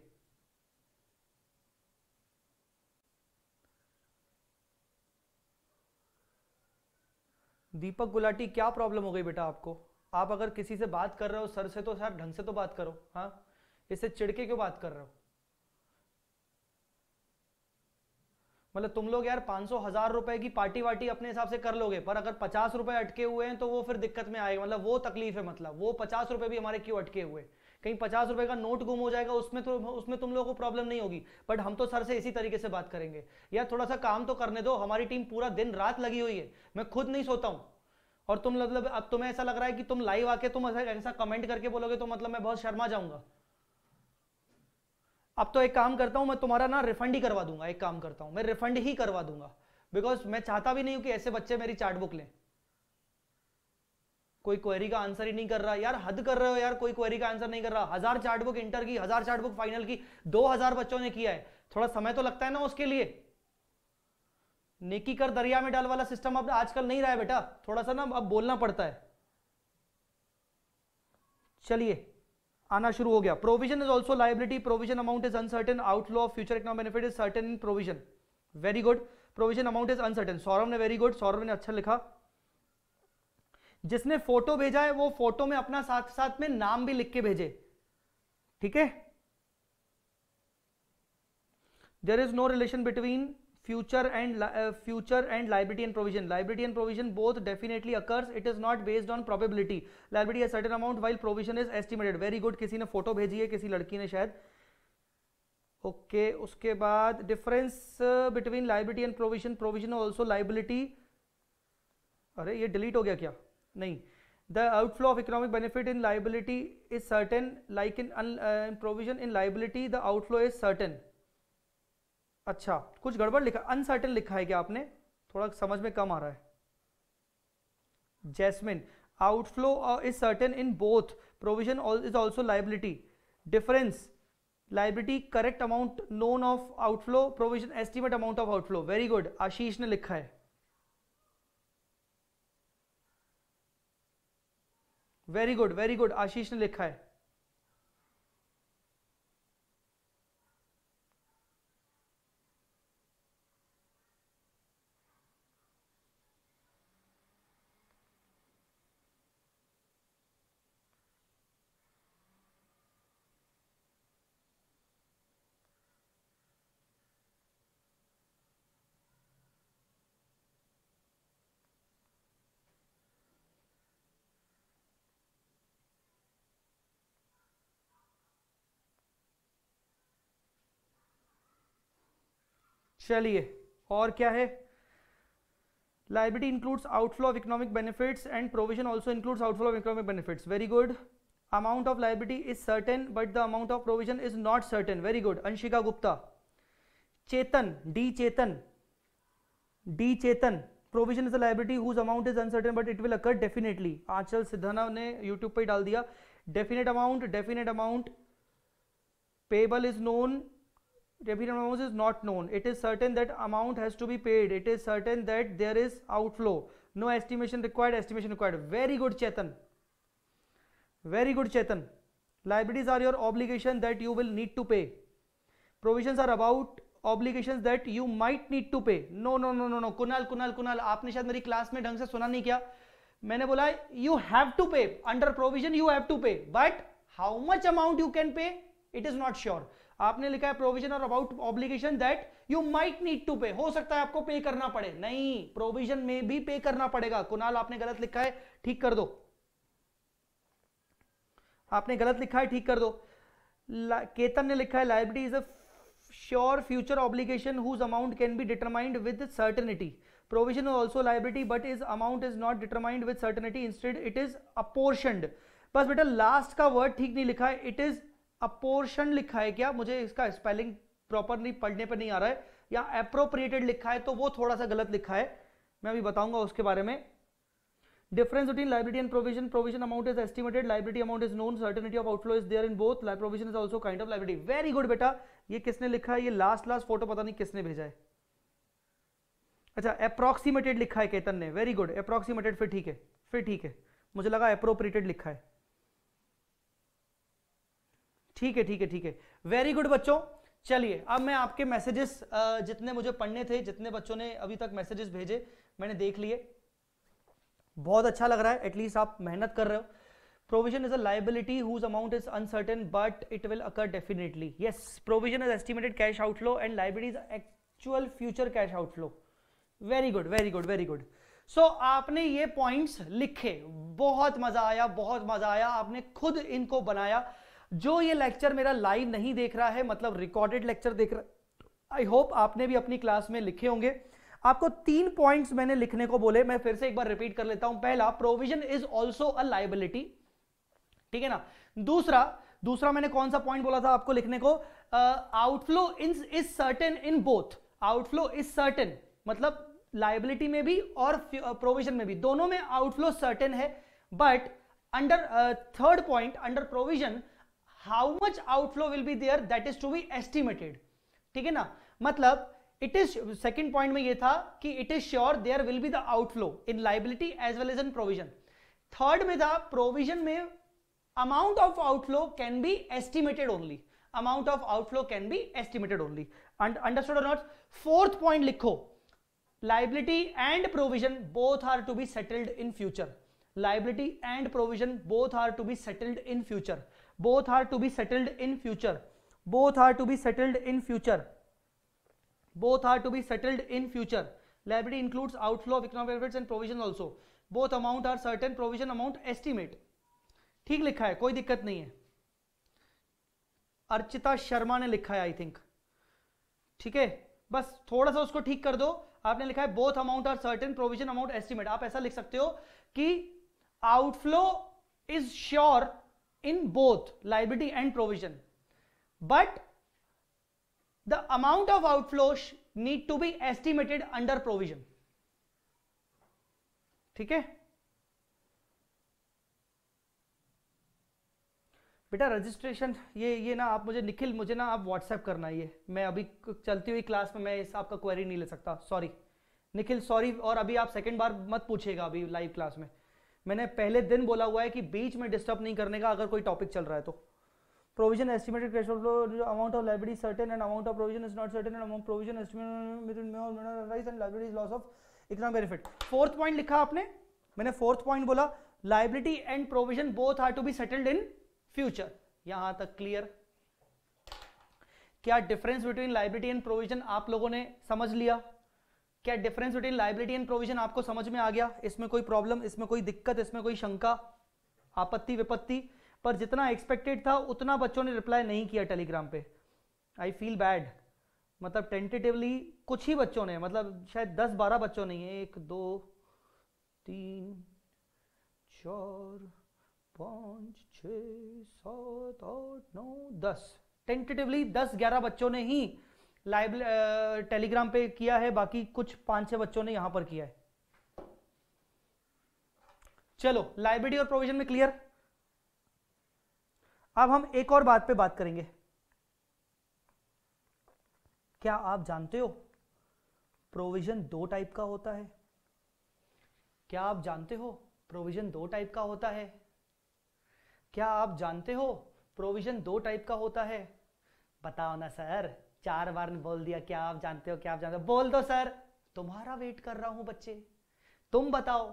दीपक गुलाटी क्या प्रॉब्लम हो गई बेटा आपको आप अगर किसी से बात कर रहे हो सर से तो सर ढंग से तो बात करो हाँ इससे चिड़के क्यों बात कर रहे हो मतलब तुम लोग यार पांच सौ हजार रुपए की पार्टी वार्टी अपने हिसाब से कर लोगे पर अगर पचास रुपए अटके हुए हैं तो वो फिर दिक्कत में आएगा मतलब वो तकलीफ है मतलब वो पचास रुपए भी हमारे क्यों अटके हुए कहीं पचास रुपए का नोट गुम हो जाएगा उसमें तो उसमें तुम लोगों को प्रॉब्लम नहीं होगी बट हम तो सर से इसी तरीके से बात करेंगे यार थोड़ा सा काम तो करने दो हमारी टीम पूरा दिन रात लगी हुई है मैं खुद नहीं सोता हूँ और तुम मतलब अब तुम्हें ऐसा लग रहा है कि तुम लाइव आके तुम ऐसा कमेंट करके बोलोगे तो मतलब मैं बहुत शर्मा जाऊंगा अब तो एक काम करता हूं मैं तुम्हारा ना रिफंड ही करवा दूंगा एक काम करता हूं मैं रिफंड ही करवा दूंगा बिकॉज मैं चाहता भी नहीं हूं कि ऐसे बच्चे मेरी चार्ट बुक लें कोई क्वेरी का आंसर ही नहीं कर रहा यार हद कर रहे हो यार कोई क्वेरी का आंसर नहीं कर रहा हजार चार्ट बुक इंटर की हजार चार्ट बुक फाइनल की दो हजार बच्चों ने किया है थोड़ा समय तो लगता है ना उसके लिए नेकी कर दरिया में डाल वाला सिस्टम अब आजकल नहीं रहा है बेटा थोड़ा सा ना अब बोलना पड़ता है चलिए आना शुरू हो गया provision is also liability provision amount is uncertain outflow of future economic benefit is certain in provision very good provision amount is uncertain Saurabh ने वेरी गुड सौरभ ने अच्छा लिखा जिसने फोटो भेजा है वो फोटो में अपना साथ साथ में नाम भी लिख के भेजे ठीक है there is no relation between future and future and liability and provision liability and provision both definitely occurs it is not based on probability liability certain amount while provision is estimated very good किसी ने photo भेजी है किसी लड़की ने शायद okay okay, उसके बाद difference between liability and provision provision also liability अरे ये डिलीट हो गया क्या नहीं the outflow of economic benefit in liability is certain like in provision in liability the outflow is certain अच्छा कुछ गड़बड़ लिखा अनसर्टन लिखा है क्या आपने थोड़ा समझ में कम आ रहा है Jasmine outflow is certain in both provision is also liability difference liability correct amount known of outflow provision estimate amount of outflow very good Ashish ने लिखा है very good very good Ashish ने लिखा है चलिए और क्या है liability includes outflow of economic benefits and provision also includes outflow of economic benefits very good amount of liability is certain but the amount of provision is not certain very good Anshika Gupta Chetan D Chetan D Chetan provision is a liability whose amount is uncertain but it will occur definitely Anchal Siddhana ने YouTube पर डाल दिया definite amount definite amount payable is known debit amount is not known it is certain that amount has to be paid it is certain that there is outflow no estimation required estimation required very good chetan very good chetan liabilities are your obligation that you will need to pay provisions are about obligations that you might need to pay no no no no no kunal kunal kunal aapne shayad meri class mein dhang se suna nahi kya maine bola you have to pay under provision you have to pay but how much amount you can pay it is not sure आपने लिखा है provision और about obligation that you might need to pay हो सकता है आपको पे करना पड़े नहीं प्रोविजन में भी पे करना पड़ेगा कुणाल आपने गलत लिखा है ठीक कर दो आपने गलत लिखा है ठीक कर दो केतन ने लिखा है liability is a sure future obligation whose amount can be determined with certainty provision is also liability but is amount is not determined with certainty instead it is apportioned बस बेटा लास्ट का वर्ड ठीक नहीं लिखा है it is apportion लिखा है क्या मुझे इसका स्पेलिंग प्रॉपरली पढ़ने पर नहीं आ रहा है या अप्रोप्रिएटेड लिखा है तो वो थोड़ा सा गलत लिखा है मैं अभी बताऊंगा उसके बारे में difference between liability and provision provision amount is estimated liability amount is known certainty of outflow is there in both लाइ provision is also kind of liability very good बेटा ये किसने लिखा है ये लास्ट लास्ट फोटो पता नहीं किसने भेजा है अच्छा अप्रोक्सीमेटेड लिखा है केतन ने वेरी गुड अप्रोक्सीमेटेड फिर ठीक है फिर ठीक है मुझे लगा अप्रोप्रिएटेड लिखा है ठीक है ठीक है ठीक है वेरी गुड बच्चों चलिए अब मैं आपके मैसेजेस जितने मुझे पढ़ने थे जितने बच्चों ने अभी तक मैसेजेस भेजे मैंने देख लिए बहुत अच्छा लग रहा है एटलीस्ट आप मेहनत कर रहे हो provision is a liability whose amount is uncertain but it will occur definitely yes provision is estimated cash outflow and liability is actual future cash outflow very good very good very good so आपने ये points लिखे बहुत मजा आया बहुत मजा आया आपने खुद इनको बनाया जो ये लेक्चर मेरा लाइव नहीं देख रहा है मतलब रिकॉर्डेड लेक्चर देख रहा आई होप आपने भी अपनी क्लास में लिखे होंगे आपको तीन पॉइंट्स मैंने लिखने को बोले मैं फिर से एक बार रिपीट कर लेता हूं पहला provision is also a liability ठीक है ना दूसरा दूसरा मैंने कौन सा पॉइंट बोला था आपको लिखने को outflow in is certain in both outflow is certain मतलब लाइबिलिटी में भी और प्रोविजन में भी दोनों में आउटफ्लो सर्टेन है but under third point under provision how much outflow will be there that is to be estimated ठीक है ना मतलब इट इज सेकेंड पॉइंट में ये था कि it is sure there will be the outflow in liability as well as in provision third में था प्रोविजन में amount of outflow can be estimated only amount of outflow can be estimated only understood not fourth point लिखो liability and provision both are to be settled in future liability and provision both are to be settled in future both are to be settled in future both are to be settled in future both are to be settled in future liability includes outflow of economic and provision also both amount are certain provision amount estimate ठीक लिखा है कोई दिक्कत नहीं है अर्चिता शर्मा ने लिखा है आई थिंक ठीक है बस थोड़ा सा उसको ठीक कर दो आपने लिखा है both amount are certain provision amount estimate आप ऐसा लिख सकते हो कि outflow is sure in both liability and provision but the amount of outflows need to be estimated under provision ठीक है बेटा रजिस्ट्रेशन ये ये ना आप मुझे निखिल मुझे ना आप व्हाट्सएप करना ये मैं अभी चलती हुई क्लास में मैं इस आपका क्वेरी नहीं ले सकता सॉरी निखिल सॉरी और अभी आप सेकंड बार मत पूछेगा अभी लाइव क्लास में मैंने पहले दिन बोला हुआ है कि बीच में डिस्टर्ब नहीं करने का अगर कोई टॉपिक चल रहा है तो provision estimated cash flow amount of liability certain and amount of provision is not certain and provision estimated and liability loss of इतना बेनिफिट फोर्थ पॉइंट लिखा आपने मैंने फोर्थ पॉइंट बोला liability and provision both are to be settled in future यहां तक clear क्या difference between liability and provision आप लोगों ने समझ लिया क्या difference between liability and provision आपको समझ में आ गया इसमें कोई प्रॉब्लम इसमें कोई दिक्कत इसमें कोई शंका आपत्ति विपत्ति पर जितना एक्सपेक्टेड था उतना बच्चों ने रिप्लाई नहीं किया टेलीग्राम पे आई फील बैड मतलब टेंटेटिवली कुछ ही बच्चों ने मतलब शायद दस बारह बच्चों ने एक दो तीन चार पाँच छ सात आठ नौ दस टेंटेटिवली दस ग्यारह बच्चों ने ही लाइव टेलीग्राम पे किया है बाकी कुछ पांच छह बच्चों ने यहां पर किया है चलो लाइब्रेरी और प्रोविजन में क्लियर अब हम एक और बात पे बात करेंगे क्या आप जानते हो प्रोविजन दो टाइप का होता है क्या आप जानते हो प्रोविजन दो टाइप का होता है क्या आप जानते हो प्रोविजन दो टाइप का होता है बताओ ना सर चार बार बोल दिया क्या आप जानते हो क्या आप जानते हो बोल दो सर तुम्हारा वेट कर रहा हूं बच्चे तुम बताओ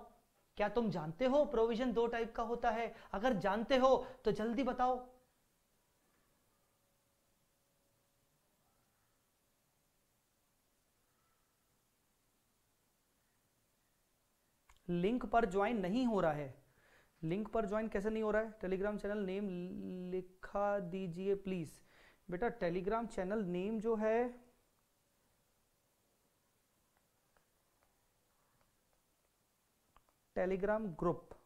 क्या तुम जानते हो प्रोविजन दो टाइप का होता है अगर जानते हो तो जल्दी बताओ लिंक पर ज्वाइन नहीं हो रहा है लिंक पर ज्वाइन कैसे नहीं हो रहा है टेलीग्राम चैनल नेम लिखा दीजिए प्लीज बेटा टेलीग्राम चैनल नेम जो है टेलीग्राम ग्रुप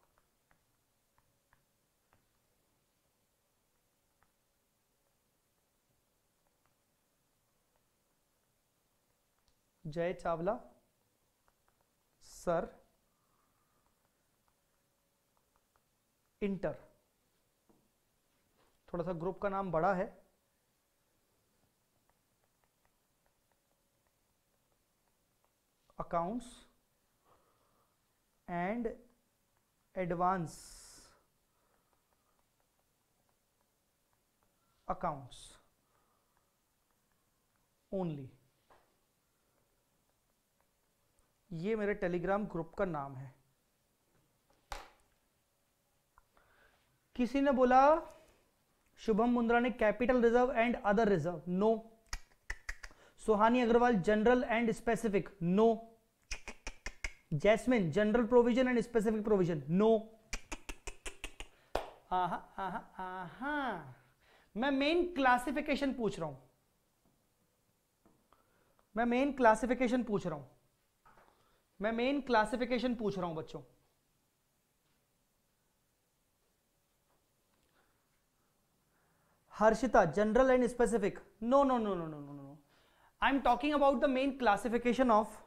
जय चावला सर इंटर थोड़ा सा ग्रुप का नाम बड़ा है accounts and advance accounts only ये मेरे टेलीग्राम ग्रुप का नाम है किसी ने बोला शुभम मुंद्रा ने capital reserve and other reserve no Sohani Agrawal general and specific no Jasmine general provision and specific provision no आहा आहा आहा मैं मेन क्लासिफिकेशन पूछ रहा हूं मैं मेन क्लासिफिकेशन पूछ रहा हूं मैं मेन क्लासिफिकेशन पूछ रहा हूं बच्चों Harshita general and specific no no no no no no no I am talking about the main classification of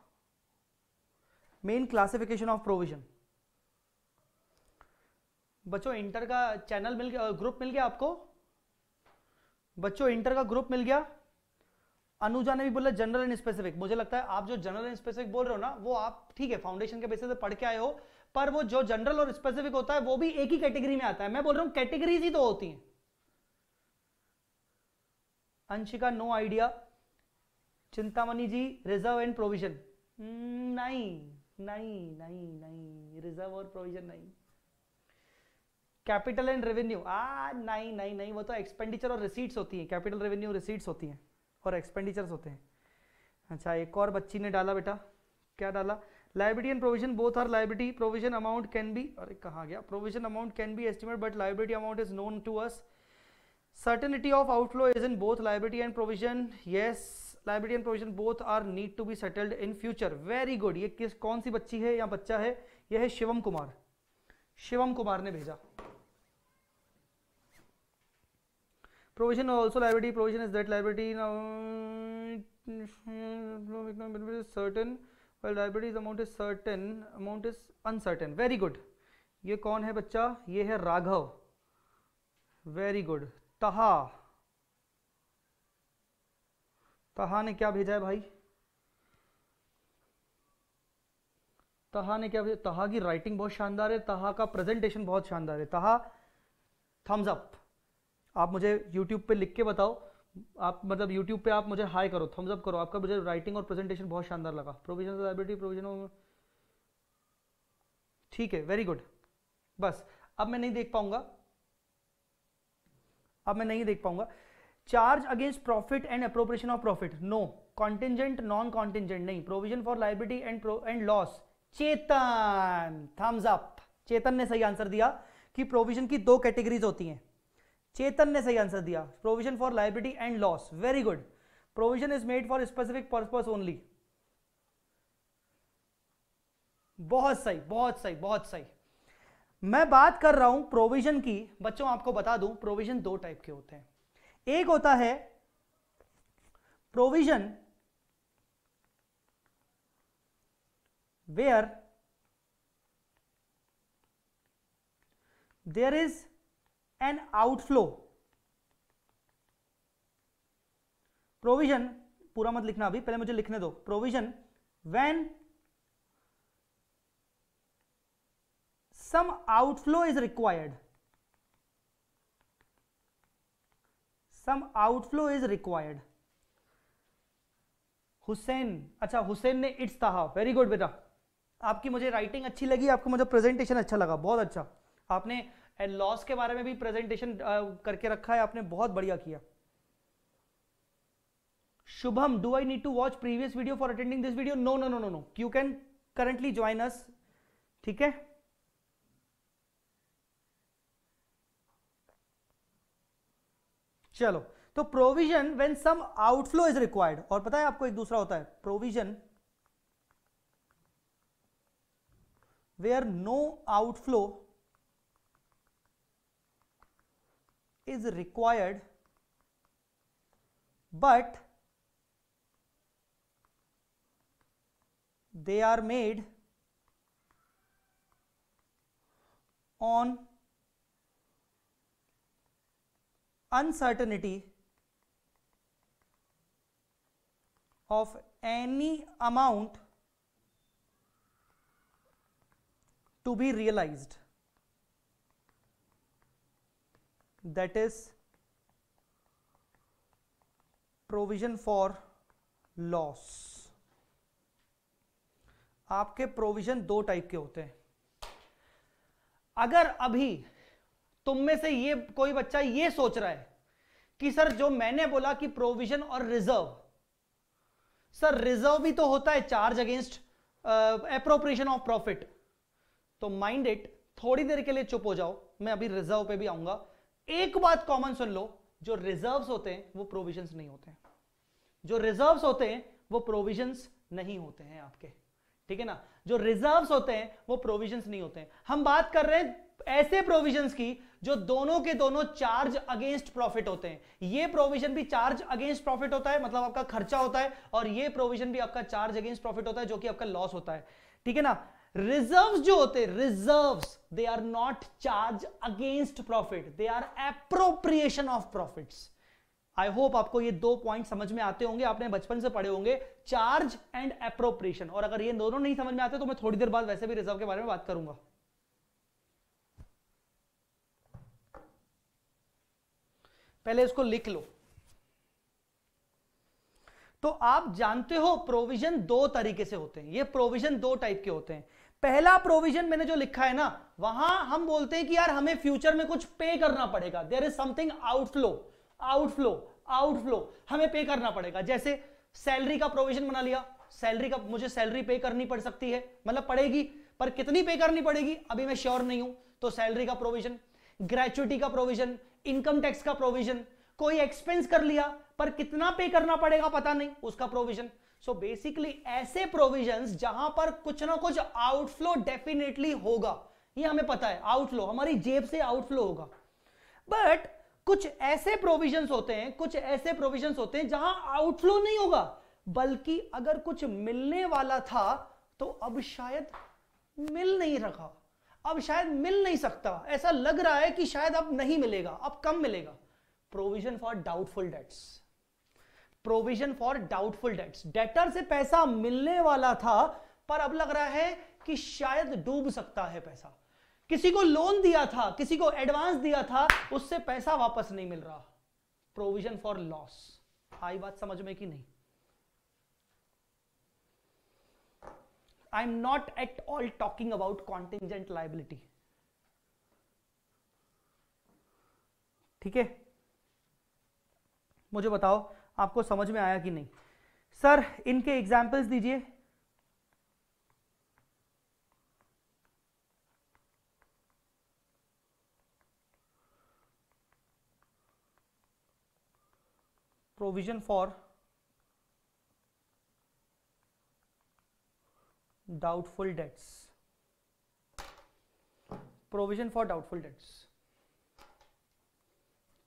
main classification of provision बच्चों इंटर का चैनल मिल गया ग्रुप मिल गया आपको बच्चों इंटर का ग्रुप मिल गया अनुजा ने भी बोला जनरल एंड स्पेसिफिक मुझे लगता है आप जो जनरल एंड स्पेसिफिक बोल रहे हो ना वो आप ठीक है फाउंडेशन के बेसिस पे पढ़ के आए हो पर वो जो जनरल और स्पेसिफिक होता है वो भी एक ही कैटेगरी में आता है मैं बोल रहा हूँ कैटेगरीज ही तो होती हैं Anshika no idea Chintamani ji reserve and provision नहीं नहीं नहीं नहीं रिजर्व और प्रोविजन नहीं कैपिटल एंड रेवेन्यू आ नहीं नहीं नहीं वो तो एक्सपेंडिचर और रिसीट्स होती है कैपिटल रेवेन्यू रिसीट्स होती हैं और एक्सपेंडिचर्स होते हैं अच्छा एक और बच्ची ने डाला बेटा क्या डाला liability and provision both are liability provision amount can be अरे कहा गया provision amount can be estimate but liability amount is known to us certainty of outflow is in both liability and provision yes liability and provision both are need to be settled in future very good ये किस कौन सी बच्ची है या बच्चा है यह है शिवम कुमार शिवम कुमार ने भेजा provision also liability provision is that liability certain liability amount is certain amount is uncertain very good ये कौन है बच्चा ये है राघव वेरी गुड तहा तहा ने क्या भेजा है भाई तहा ने क्या भेजा तहा की राइटिंग बहुत शानदार है तहा का प्रेजेंटेशन बहुत शानदार है तहा थम्स अप आप मुझे यूट्यूब पे लिख के बताओ आप मतलब यूट्यूब पे आप मुझे हाई करो थम्स अप करो आपका मुझे राइटिंग और प्रेजेंटेशन बहुत शानदार लगा प्रोविजनल लाइब्रेटी प्रोविजनल ठीक है वेरी गुड बस अब मैं नहीं देख पाऊंगा अब मैं नहीं देख पाऊंगा charge against profit and appropriation of profit no contingent non contingent नहीं provision for liability and and loss Chetan thumbs up Chetan ने सही आंसर दिया कि प्रोविजन की दो कैटेगरीज होती हैं चेतन ने सही आंसर दिया provision for liability and loss very good provision is made for specific purpose only बहुत सही बहुत सही बहुत सही मैं बात कर रहा हूं प्रोविजन की बच्चों आपको बता दूं प्रोविजन दो टाइप के होते हैं एक होता है provision where there is an outflow provision पूरा मत लिखना अभी पहले मुझे लिखने दो provision when some outflow is required some outflow is required Hussain अच्छा हुसैन ने इट्स कहा वेरी गुड बेटा आपकी मुझे राइटिंग अच्छी लगी आपको मुझे प्रेजेंटेशन अच्छा लगा बहुत अच्छा आपने लॉस के बारे में भी प्रेजेंटेशन करके रखा है आपने बहुत बढ़िया किया Shubham do I need to watch previous video for attending this video no no no no no you can currently join us ठीक है चलो तो provision when some outflow is required और पता है आपको एक दूसरा होता है provision where no outflow is required but they are made on uncertainty of any amount to be realized that is provision for loss आपके प्रोविजन दो टाइप के होते हैं अगर अभी तुम में से ये कोई बच्चा ये सोच रहा है कि सर जो मैंने बोला कि प्रोविजन और रिजर्व सर रिजर्व भी तो होता है charge against appropriation of profit तो माइंड इट थोड़ी देर के लिए चुप हो जाओ मैं अभी रिजर्व पे भी आऊंगा एक बात कॉमन सुन लो जो रिजर्व्स होते हैं वो प्रोविजंस नहीं होते हैं जो रिजर्व्स होते हैं वो प्रोविजंस नहीं होते हैं आपके ठीक है ना जो रिजर्व्स होते हैं वो प्रोविजंस नहीं होते हैं हम बात कर रहे हैं ऐसे प्रोविजंस की जो दोनों के दोनों चार्ज अगेंस्ट प्रॉफिट होते हैं ये प्रोविजन भी चार्ज अगेंस्ट प्रॉफिट होता है मतलब आपका खर्चा होता है और ये प्रोविजन भी आपका चार्ज अगेंस्ट प्रॉफिट होता है जो कि आपका लॉस होता है ठीक है ना रिजर्व्स जो होते हैं reserves they are not charge against profit they are appropriation of profits I hope आपको ये दो पॉइंट समझ में आते होंगे आपने बचपन से पढ़े होंगे चार्ज एंड एप्रोप्रिएशन और अगर ये दोनों नहीं समझ में आते तो मैं थोड़ी देर बाद वैसे भी रिजर्व के बारे में बात करूंगा पहले इसको लिख लो तो आप जानते हो प्रोविजन दो तरीके से होते हैं ये प्रोविजन दो टाइप के होते हैं पहला प्रोविजन मैंने जो लिखा है ना वहां हम बोलते हैं कि यार हमें फ्यूचर में कुछ पे करना पड़ेगा there is something outflow outflow outflow हमें पे करना पड़ेगा जैसे सैलरी का प्रोविजन बना लिया सैलरी का मुझे सैलरी पे करनी पड़ सकती है मतलब पड़ेगी पर कितनी पे करनी पड़ेगी अभी मैं श्योर नहीं हूं तो सैलरी का प्रोविजन ग्रेचुटी का प्रोविजन इनकम टैक्स का प्रोविजन कोई एक्सपेंस कर लिया पर कितना पे करना पड़ेगा पता नहीं उसका प्रोविजन सो बेसिकली ऐसे प्रोविजंस जहां पर कुछ ना कुछ आउटफ्लो डेफिनेटली होगा ये हमें पता है आउटफ्लो हमारी जेब से आउटफ्लो होगा बट कुछ ऐसे प्रोविजंस होते हैं कुछ ऐसे प्रोविजंस होते हैं जहां आउटफ्लो नहीं होगा बल्कि अगर कुछ मिलने वाला था तो अब शायद मिल नहीं रखा अब शायद मिल नहीं सकता ऐसा लग रहा है कि शायद अब नहीं मिलेगा अब कम मिलेगा provision for doubtful debts provision for doubtful debts debtor से पैसा मिलने वाला था पर अब लग रहा है कि शायद डूब सकता है पैसा किसी को लोन दिया था किसी को एडवांस दिया था उससे पैसा वापस नहीं मिल रहा प्रोविजन फॉर लॉस आई बात समझ में कि नहीं I am not at all talking about contingent liability ठीक है मुझे बताओ आपको समझ में आया कि नहीं सर इनके एग्जाम्पल्स दीजिए provision for doubtful debts provision for doubtful debts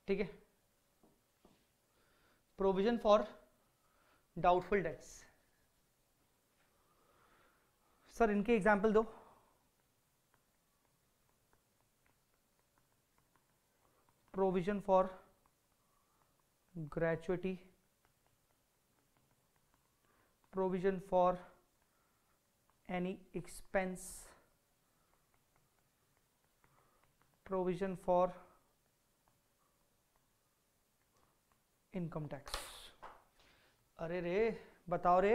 ठीक है provision for doubtful debts sir इनके एग्जाम्पल दो provision for gratuity provision for any expense provision for income tax अरे रे बताओ रे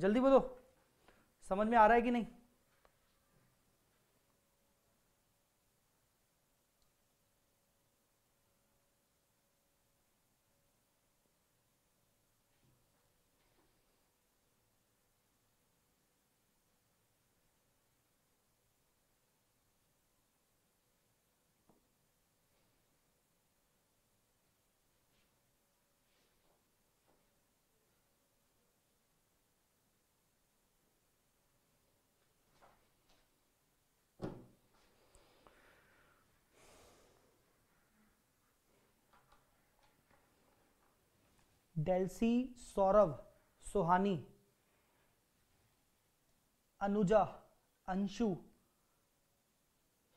जल्दी बोलो समझ में आ रहा है कि नहीं डेल्सी सौरभ सुहानी अनुजा अंशु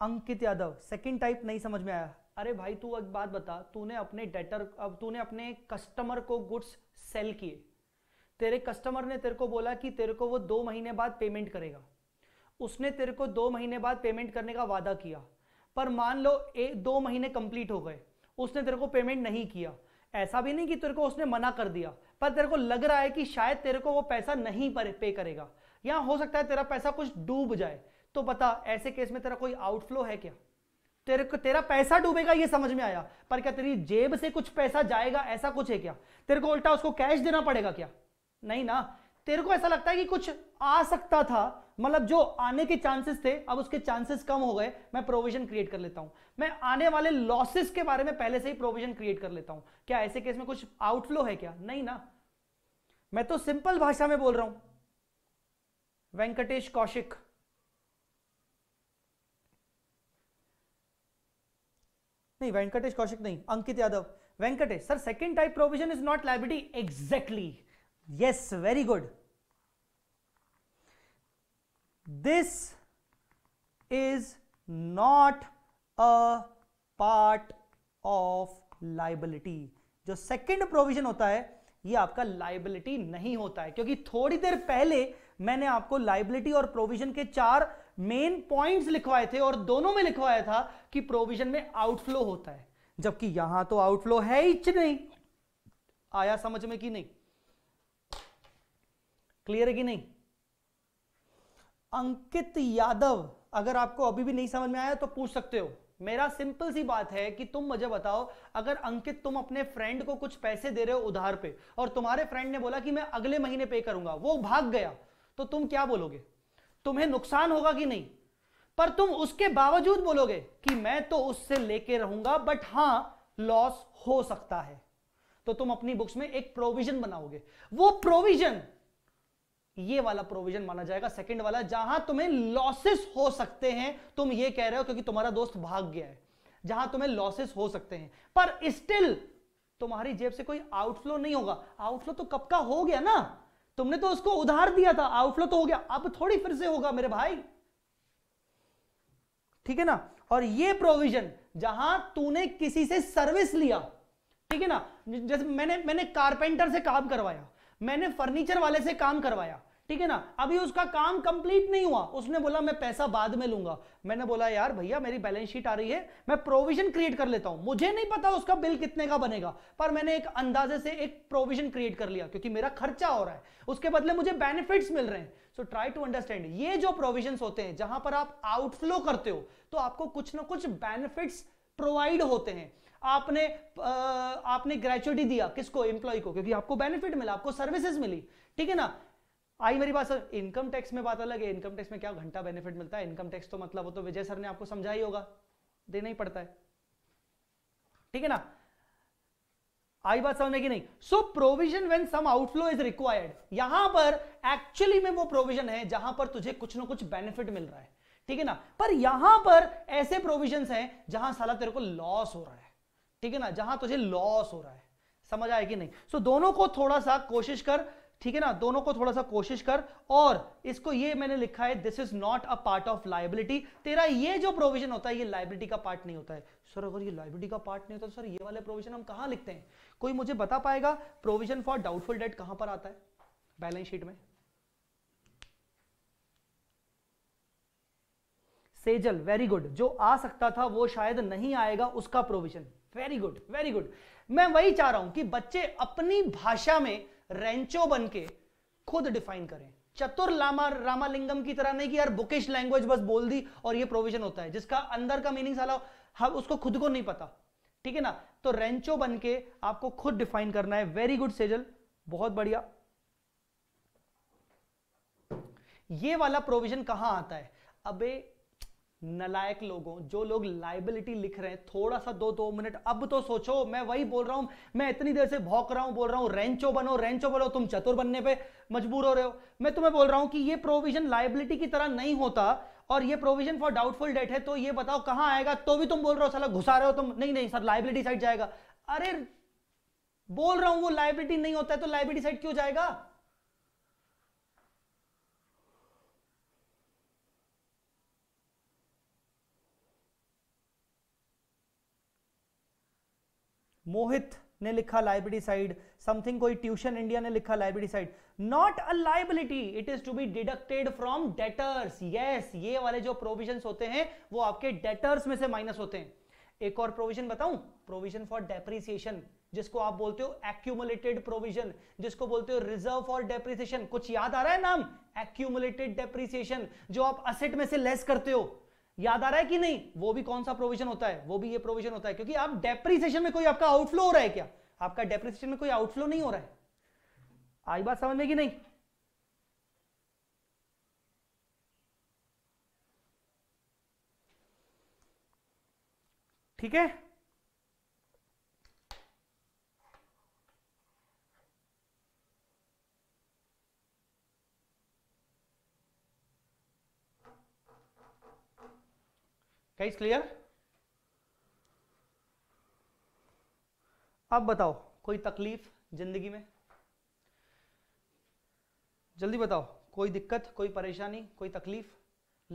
अंकित यादव सेकंड टाइप नहीं समझ में आया अरे भाई तू एक बात बता तूने अपने डेटर अब तूने अपने कस्टमर को गुड्स सेल किए तेरे कस्टमर ने तेरे को बोला कि तेरे को वो दो महीने बाद पेमेंट करेगा उसने तेरे को दो महीने बाद पेमेंट करने का वादा किया पर मान लो ए, दो महीने कंप्लीट हो गए उसने तेरे को पेमेंट नहीं किया ऐसा भी नहीं कि तेरे को उसने मना कर दिया पर तेरे को लग रहा है कि शायद तेरे को वो पैसा नहीं पे करेगा या हो सकता है तेरा पैसा कुछ डूब जाए तो बता ऐसे केस में तेरा कोई आउटफ्लो है क्या तेरे को तेरा पैसा डूबेगा ये समझ में आया पर क्या तेरी जेब से कुछ पैसा जाएगा ऐसा कुछ है क्या तेरे को उल्टा उसको कैश देना पड़ेगा क्या नहीं ना तेरे को ऐसा लगता है कि कुछ आ सकता था मतलब जो आने के चांसेस थे अब उसके चांसेस कम हो गए मैं प्रोविजन क्रिएट कर लेता हूं मैं आने वाले लॉसेस के बारे में पहले से ही प्रोविजन क्रिएट कर लेता हूं क्या ऐसे केस में कुछ आउटफ्लो है क्या नहीं ना मैं तो सिंपल भाषा में बोल रहा हूं वेंकटेश कौशिक नहीं वेंकटेश कौशिक नहीं Ankit Yadav Venkatesh sir second type provision is not liability exactly yes very good this is not a part of liability जो सेकेंड प्रोविजन होता है ये आपका लाइबिलिटी नहीं होता है क्योंकि थोड़ी देर पहले मैंने आपको लाइबिलिटी और प्रोविजन के चार मेन पॉइंट्स लिखवाए थे और दोनों में लिखवाया था कि प्रोविजन में आउटफ्लो होता है जबकि यहां तो आउटफ्लो है ही नहीं आया समझ में कि नहीं क्लियर है कि नहीं अंकित यादव अगर आपको अभी भी नहीं समझ में आया तो पूछ सकते हो मेरा सिंपल सी बात है कि तुम मुझे बताओ अगर अंकित तुम अपने फ्रेंड को कुछ पैसे दे रहे हो उधार पे और तुम्हारे फ्रेंड ने बोला कि मैं अगले महीने पे करूंगा वो भाग गया तो तुम क्या बोलोगे तुम्हें नुकसान होगा कि नहीं पर तुम उसके बावजूद बोलोगे कि मैं तो उससे लेके रहूंगा बट हां लॉस हो सकता है तो तुम अपनी बुक्स में एक प्रोविजन बनाओगे वो प्रोविजन ये वाला प्रोविजन माना जाएगा सेकंड वाला जहां तुम्हें लॉसेस हो सकते हैं तुम ये कह रहे हो क्योंकि तुम्हारा दोस्त भाग गया है जहां तुम्हें लॉसेस हो सकते हैं पर स्टिल तुम्हारी जेब से कोई आउटफ्लो नहीं होगा आउटफ्लो तो कब का हो गया ना तुमने तो उसको उधार दिया था आउटफ्लो तो हो गया अब थोड़ी फिर से होगा मेरे भाई ठीक है ना और ये प्रोविजन जहां तूने किसी से सर्विस लिया ठीक है ना जैसे मैंने मैंने कारपेंटर से काम करवाया मैंने फर्नीचर वाले से काम करवाया ठीक है ना अभी उसका काम कंप्लीट नहीं हुआ उसने बोला मैं पैसा बाद में लूंगा मैंने बोला यार भैया मेरी बैलेंस शीट आ रही है मैं प्रोविजन क्रिएट कर लेता हूं मुझे नहीं पता उसका बिल कितने का बनेगा पर मैंने एक अंदाजे से एक प्रोविजन क्रिएट कर लिया क्योंकि मेरा खर्चा हो रहा है उसके बदले मुझे बेनिफिट मिल रहे हैं सो ट्राई टू अंडरस्टैंड ये जो प्रोविजन होते हैं जहां पर आप आउटफ्लो करते हो तो आपको कुछ ना कुछ बेनिफिट प्रोवाइड होते हैं आपने आ, आपने ग्रेचुटी दिया किसको एम्प्लॉय को क्योंकि आपको बेनिफिट मिला आपको सर्विसेज मिली ठीक है ना आई मेरी बात सर इनकम टैक्स में बात अलग है इनकम टैक्स में क्या घंटा बेनिफिट मिलता है इनकम टैक्स तो मतलब वो तो विजय सर ने आपको समझा ही होगा देना ही पड़ता है ठीक है ना आई बात समझ में कि नहीं so provision when some outflow is required यहां पर एक्चुअली में वो प्रोविजन है जहां पर तुझे कुछ ना कुछ बेनिफिट मिल रहा है ठीक है ना पर यहां पर ऐसे प्रोविजन है जहां साला तेरे को लॉस हो रहा है ठीक है ना जहां तुझे लॉस हो रहा है समझ आया कि नहीं सो so, दोनों को थोड़ा सा कोशिश कर ठीक है ना दोनों को थोड़ा सा कोशिश कर और इसको ये मैंने लिखा है this is not a part of liability तेरा ये जो प्रोविजन होता है ये लाइबिलिटी का पार्ट नहीं होता है सर अगर ये लाइबिलिटी का पार्ट नहीं होता तो सर ये वाले प्रोविजन हम कहा लिखते हैं कोई मुझे बता पाएगा प्रोविजन फॉर डाउटफुल डेट कहां पर आता है बैलेंस शीट में सेजल वेरी गुड जो आ सकता था वो शायद नहीं आएगा उसका provision very good very good मैं वही चाह रहा हूं कि बच्चे अपनी भाषा में रेंचो बन के खुद डिफाइन करें चतुर लामा रामालिंगम की तरह नहीं कि यार बुकिश लैंग्वेज बस बोल दी और ये प्रोविजन होता है जिसका अंदर का मीनिंग साला हम उसको खुद को नहीं पता ठीक है ना तो रेंचो बन के आपको खुद डिफाइन करना है वेरी गुड सेजल बहुत बढ़िया ये वाला प्रोविजन कहां आता है अबे नलायक लोगों जो लोग लाइबिलिटी लिख रहे हैं थोड़ा सा दो दो मिनट अब तो सोचो मैं वही बोल रहा हूं मैं इतनी देर से भौक रहा हूं बोल रहा हूं रेंचो बनो रेंचो बनो तुम चतुर बनने पे मजबूर हो रहे हो मैं तुम्हें बोल रहा हूं कि ये प्रोविजन लाइबिलिटी की तरह नहीं होता और ये प्रोविजन फॉर डाउटफुल डेट है तो ये बताओ कहां आएगा तो भी तुम बोल रहे हो सला घुसा रहे हो तुम नहीं नहीं सर लाइबिलिटी साइड जाएगा अरे बोल रहा हूं वो लाइबिलिटी नहीं होता है तो लाइबिलिटी साइड क्यों जाएगा मोहित ने लिखा लाइब्रेरी साइड समथिंग कोई ट्यूशन इंडिया ने लिखा liability side not a liability it is to be deducted from debtors yes ये वाले जो प्रोविजन होते हैं वो आपके डेटर्स में से माइनस होते हैं एक और प्रोविजन बताऊं प्रोविजन फॉर डेप्रिसिएशन जिसको आप बोलते हो एक्यूमुलेटेड प्रोविजन जिसको बोलते हो रिजर्व फॉर डेप्रिसिएशन कुछ याद आ रहा है नाम एक्यूमुलेटेड डेप्रिसिएशन जो आप असेट में से लेस करते हो याद आ रहा है कि नहीं वो भी कौन सा प्रोविजन होता है वो भी ये प्रोविजन होता है क्योंकि आप डेप्रिसिएशन में कोई आपका आउटफ्लो हो रहा है क्या आपका डेप्रिसिएशन में कोई आउटफ्लो नहीं हो रहा है आई बात समझ में कि नहीं ठीक है गाइस क्लियर अब बताओ कोई तकलीफ जिंदगी में जल्दी बताओ कोई दिक्कत कोई परेशानी कोई तकलीफ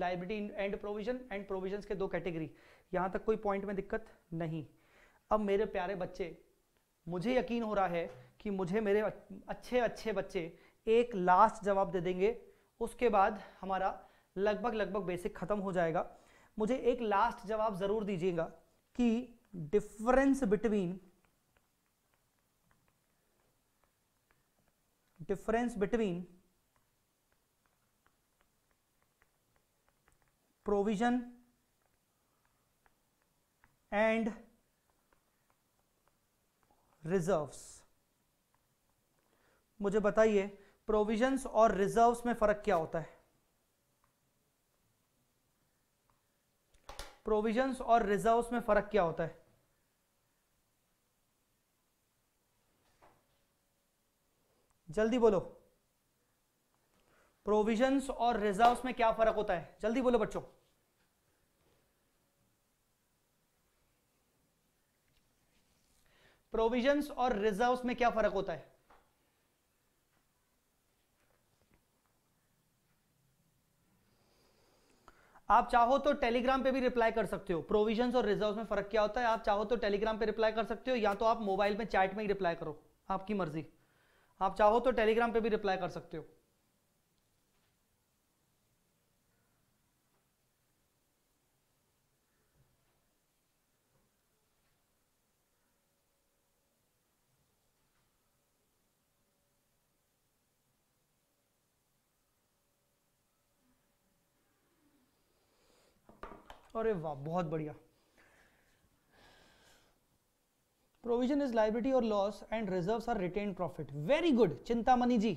liability and provision and provision के दो कैटेगरी यहां तक कोई पॉइंट में दिक्कत नहीं अब मेरे प्यारे बच्चे मुझे यकीन हो रहा है कि मुझे मेरे अच्छे अच्छे बच्चे एक लास्ट जवाब दे देंगे उसके बाद हमारा लगभग लगभग बेसिक ख़त्म हो जाएगा मुझे एक लास्ट जवाब जरूर दीजिएगा कि difference between difference between provision and reserves मुझे बताइए प्रोविजंस और रिजर्व्स में फर्क क्या होता है प्रोविजंस और रिजर्व्स में फर्क क्या होता है जल्दी बोलो प्रोविजंस और रिजर्व्स में क्या फर्क होता है जल्दी बोलो बच्चों प्रोविजंस और रिजर्व्स में क्या फर्क होता है आप चाहो तो टेलीग्राम पे भी रिप्लाई कर सकते हो प्रोविजन और रिजर्व में फर्क क्या होता है आप चाहो तो टेलीग्राम पे रिप्लाई कर सकते हो या तो आप मोबाइल में चैट में ही रिप्लाई करो आपकी मर्जी आप चाहो तो टेलीग्राम पे भी रिप्लाई कर सकते हो अरे वाह बहुत बढ़िया प्रोविजन इज लाइबिलिटी और loss and reserve are retained profit very good Chintamani ji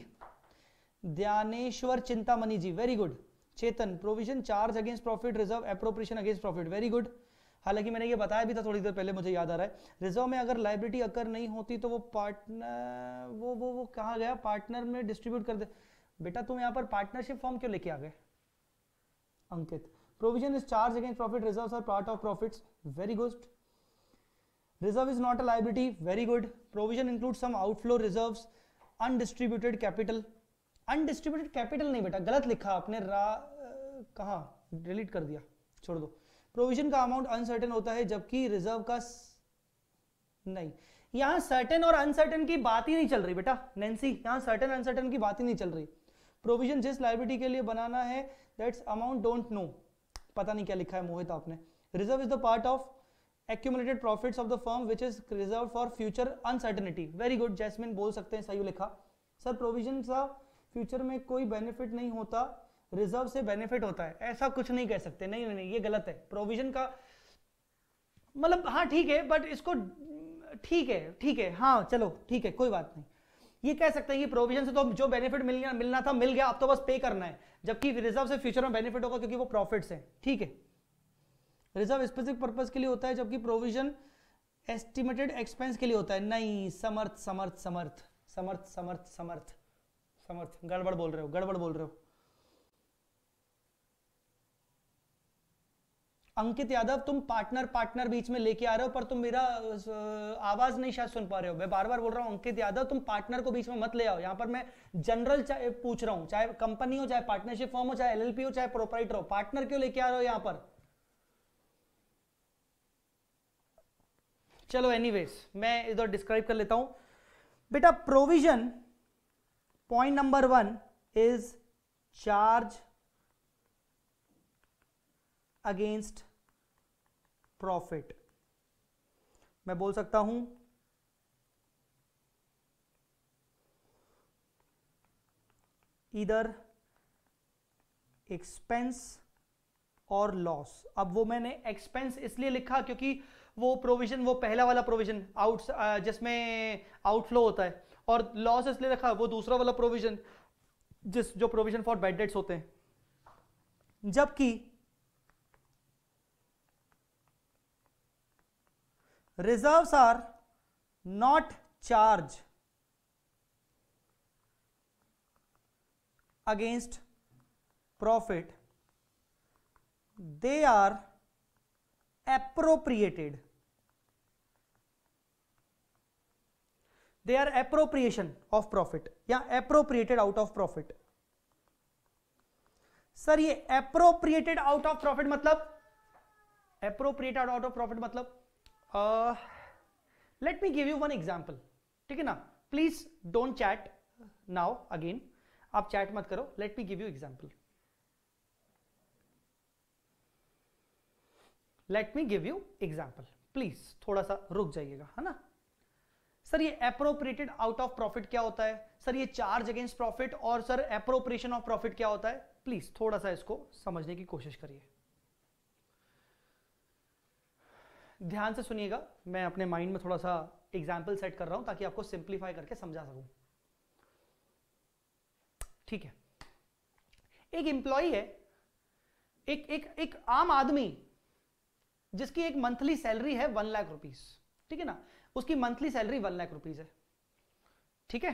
Dhyaneshwar Chintamani ji very good Chetan provision charge against profit reserve appropriation against profit very good हालांकि मैंने ये बताया भी था थोड़ी देर पहले मुझे याद आ रहा है रिजर्व में अगर लाइबिलिटी अकर नहीं होती तो वो पार्टनर वो वो वो कहा गया पार्टनर में डिस्ट्रीब्यूट कर दे बेटा तुम यहाँ पर पार्टनरशिप फॉर्म क्यों लेके आ गए Ankit provision is charge against profit reserves are part of profits very good reserve is not a liability very good provision includes some outflow reserves undistributed capital undistributed capital नहीं बेटा गलत लिखा आपने रा कहा डिलीट कर दिया छोड़ दो प्रोविजन का अमाउंट अनसर्टेन होता है जबकि रिजर्व का स... नहीं यहां सर्टेन और अनसर्टेन की बात ही नहीं चल रही बेटा नेंसी यहां सर्टेन अनसर्टेन की बात ही नहीं चल रही प्रोविजन जिस लाइब्रेटी के लिए बनाना है दैट्स अमाउंट डोंट नो पता नहीं क्या लिखा है मोहित आपने reserve is the part of accumulated profit of the firm which is reserve for future uncertainty very good Jasmine बोल सकते हैं सही लिखा सर प्रोविजन सा फ्यूचर में कोई बेनिफिट नहीं होता रिजर्व से बेनिफिट होता है ऐसा कुछ नहीं कह सकते नहीं नहीं, नहीं ये गलत है प्रोविजन का मतलब हाँ ठीक है बट इसको ठीक है ठीक है हाँ चलो ठीक है कोई बात नहीं ये कह सकते हैं कि प्रोविजन से तो जो बेनिफिट मिलना मिलना था मिल गया अब तो बस पे करना है जबकि रिजर्व से फ्यूचर में बेनिफिट होगा क्योंकि वो प्रॉफिट्स है ठीक है रिजर्व स्पेसिफिक पर्पज के लिए होता है जबकि प्रोविजन एस्टिमेटेड एक्सपेंस के लिए होता है नहीं समर्थ समर्थ समर्थ समर्थ समर्थ समर्थ समर्थ गड़बड़ बोल रहे हो गड़बड़ बोल रहे हो अंकित यादव तुम पार्टनर पार्टनर बीच में लेके आ रहे हो पर तुम मेरा आवाज नहीं शायद सुन पा रहे हो मैं बार बार बोल रहा हूँ अंकित यादव तुम पार्टनर को बीच में मत ले आओ यहाँ पर मैं जनरल पूछ रहा हूँ चाहे कंपनी हो चाहे पार्टनरशिप फॉर्म हो चाहे एल हो चाहे प्रोपराइटर हो पार्टनर क्यों लेके आ रहे हो यहाँ पर चलो एनीवेज मैं इधर डिस्क्राइब कर लेता हूं बेटा provision point number one is charge against profit मैं बोल सकता हूं इधर एक्सपेंस और लॉस अब वो मैंने एक्सपेंस इसलिए लिखा क्योंकि वो प्रोविजन वो पहला वाला प्रोविजन आउट uh, जिसमें आउटफ्लो होता है और लॉस इसलिए लिखा वो दूसरा वाला प्रोविजन जिस जो प्रोविजन फॉर बेड डेट्स होते हैं जबकि reserves are not charged against profit they are appropriated they are appropriation of profit या appropriated out of profit sir ये appropriated out of profit मतलब appropriated out of profit मतलब let me give you one example ठीक है ना please don't chat now again आप chat मत करो let me give you example let me give you example please थोड़ा सा रुक जाइएगा है ना सर ये अप्रोप्रिएटेड आउट ऑफ प्रॉफिट क्या होता है सर ये चार्ज अगेंस्ट प्रॉफिट और सर अप्रोप्रिएशन ऑफ प्रॉफिट क्या होता है प्लीज थोड़ा सा इसको समझने की कोशिश करिए ध्यान से सुनिएगा मैं अपने माइंड में थोड़ा सा एग्जाम्पल सेट कर रहा हूं ताकि आपको सिंप्लीफाई करके समझा सकूं ठीक है एक इंप्लॉय है एक एक एक आम आदमी जिसकी एक मंथली सैलरी है वन लाख रुपीस ठीक है ना उसकी monthly salary one lakh rupees है ठीक है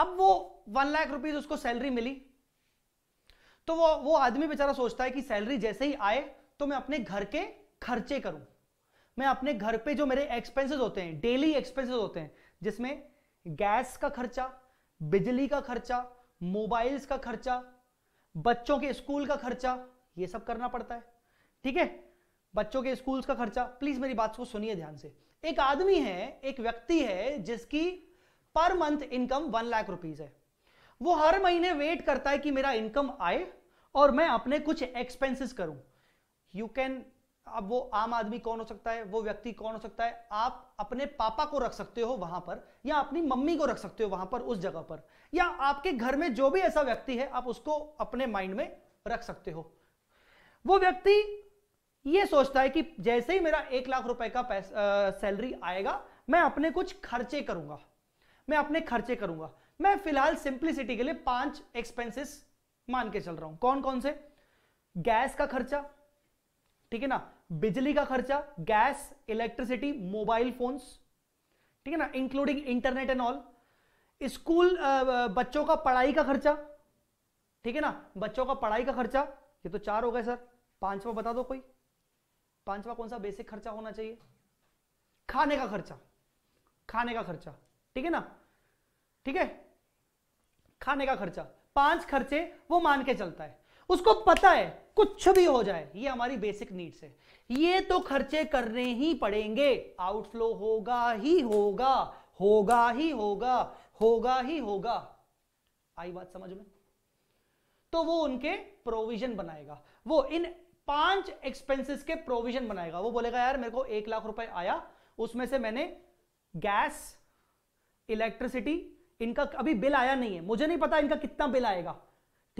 अब वो वन लाख रुपीस उसको सैलरी मिली तो वो वो आदमी बेचारा सोचता है कि सैलरी जैसे ही आए तो मैं अपने घर के खर्चे करूं मैं अपने घर पे जो मेरे एक्सपेंसेस होते हैं डेली एक्सपेंसेस होते हैं जिसमें गैस का खर्चा बिजली का खर्चा मोबाइल्स का खर्चा बच्चों के स्कूल का खर्चा ये सब करना पड़ता है ठीक है बच्चों के स्कूल्स का खर्चा प्लीज मेरी बात को सुनिए ध्यान से एक आदमी है एक व्यक्ति है जिसकी per month income one lakh rupees है वो हर महीने वेट करता है कि मेरा इनकम आए और मैं अपने कुछ एक्सपेंसेस करूं यू कैन अब वो आम आदमी कौन हो सकता है वो व्यक्ति कौन हो सकता है आप अपने पापा को रख सकते हो वहां पर या अपनी मम्मी को रख सकते हो वहां पर उस जगह पर या आपके घर में जो भी ऐसा व्यक्ति है आप उसको अपने माइंड में रख सकते हो वो व्यक्ति ये सोचता है कि जैसे ही मेरा एक लाख रुपए का सैलरी आएगा मैं अपने कुछ खर्चे करूंगा मैं अपने खर्चे करूंगा मैं फिलहाल सिंप्लिसिटी के लिए पांच एक्सपेंसेस मान के चल रहा हूं कौन कौन से गैस का खर्चा ठीक है ना बिजली का खर्चा गैस इलेक्ट्रिसिटी मोबाइल फोन्स ठीक है ना including internet and all school बच्चों का पढ़ाई का खर्चा ठीक है ना बच्चों का पढ़ाई का खर्चा ये तो चार हो गए सर पांचवा बता दो कोई पांचवा कौन सा बेसिक खर्चा होना चाहिए खाने का खर्चा खाने का खर्चा ठीक है ना ठीक है खाने का खर्चा पांच खर्चे वो मान के चलता है उसको पता है कुछ भी हो जाए ये हमारी बेसिक नीड्स है ये तो खर्चे करने ही पड़ेंगे आउटफ्लो होगा ही होगा होगा ही होगा होगा ही होगा आई बात समझ में तो वो उनके प्रोविजन बनाएगा वो इन पांच एक्सपेंसेस के प्रोविजन बनाएगा वो बोलेगा यार मेरे को एक लाख रुपए आया उसमें से मैंने गैस इलेक्ट्रिसिटी इनका अभी बिल आया नहीं है मुझे नहीं पता इनका कितना बिल आएगा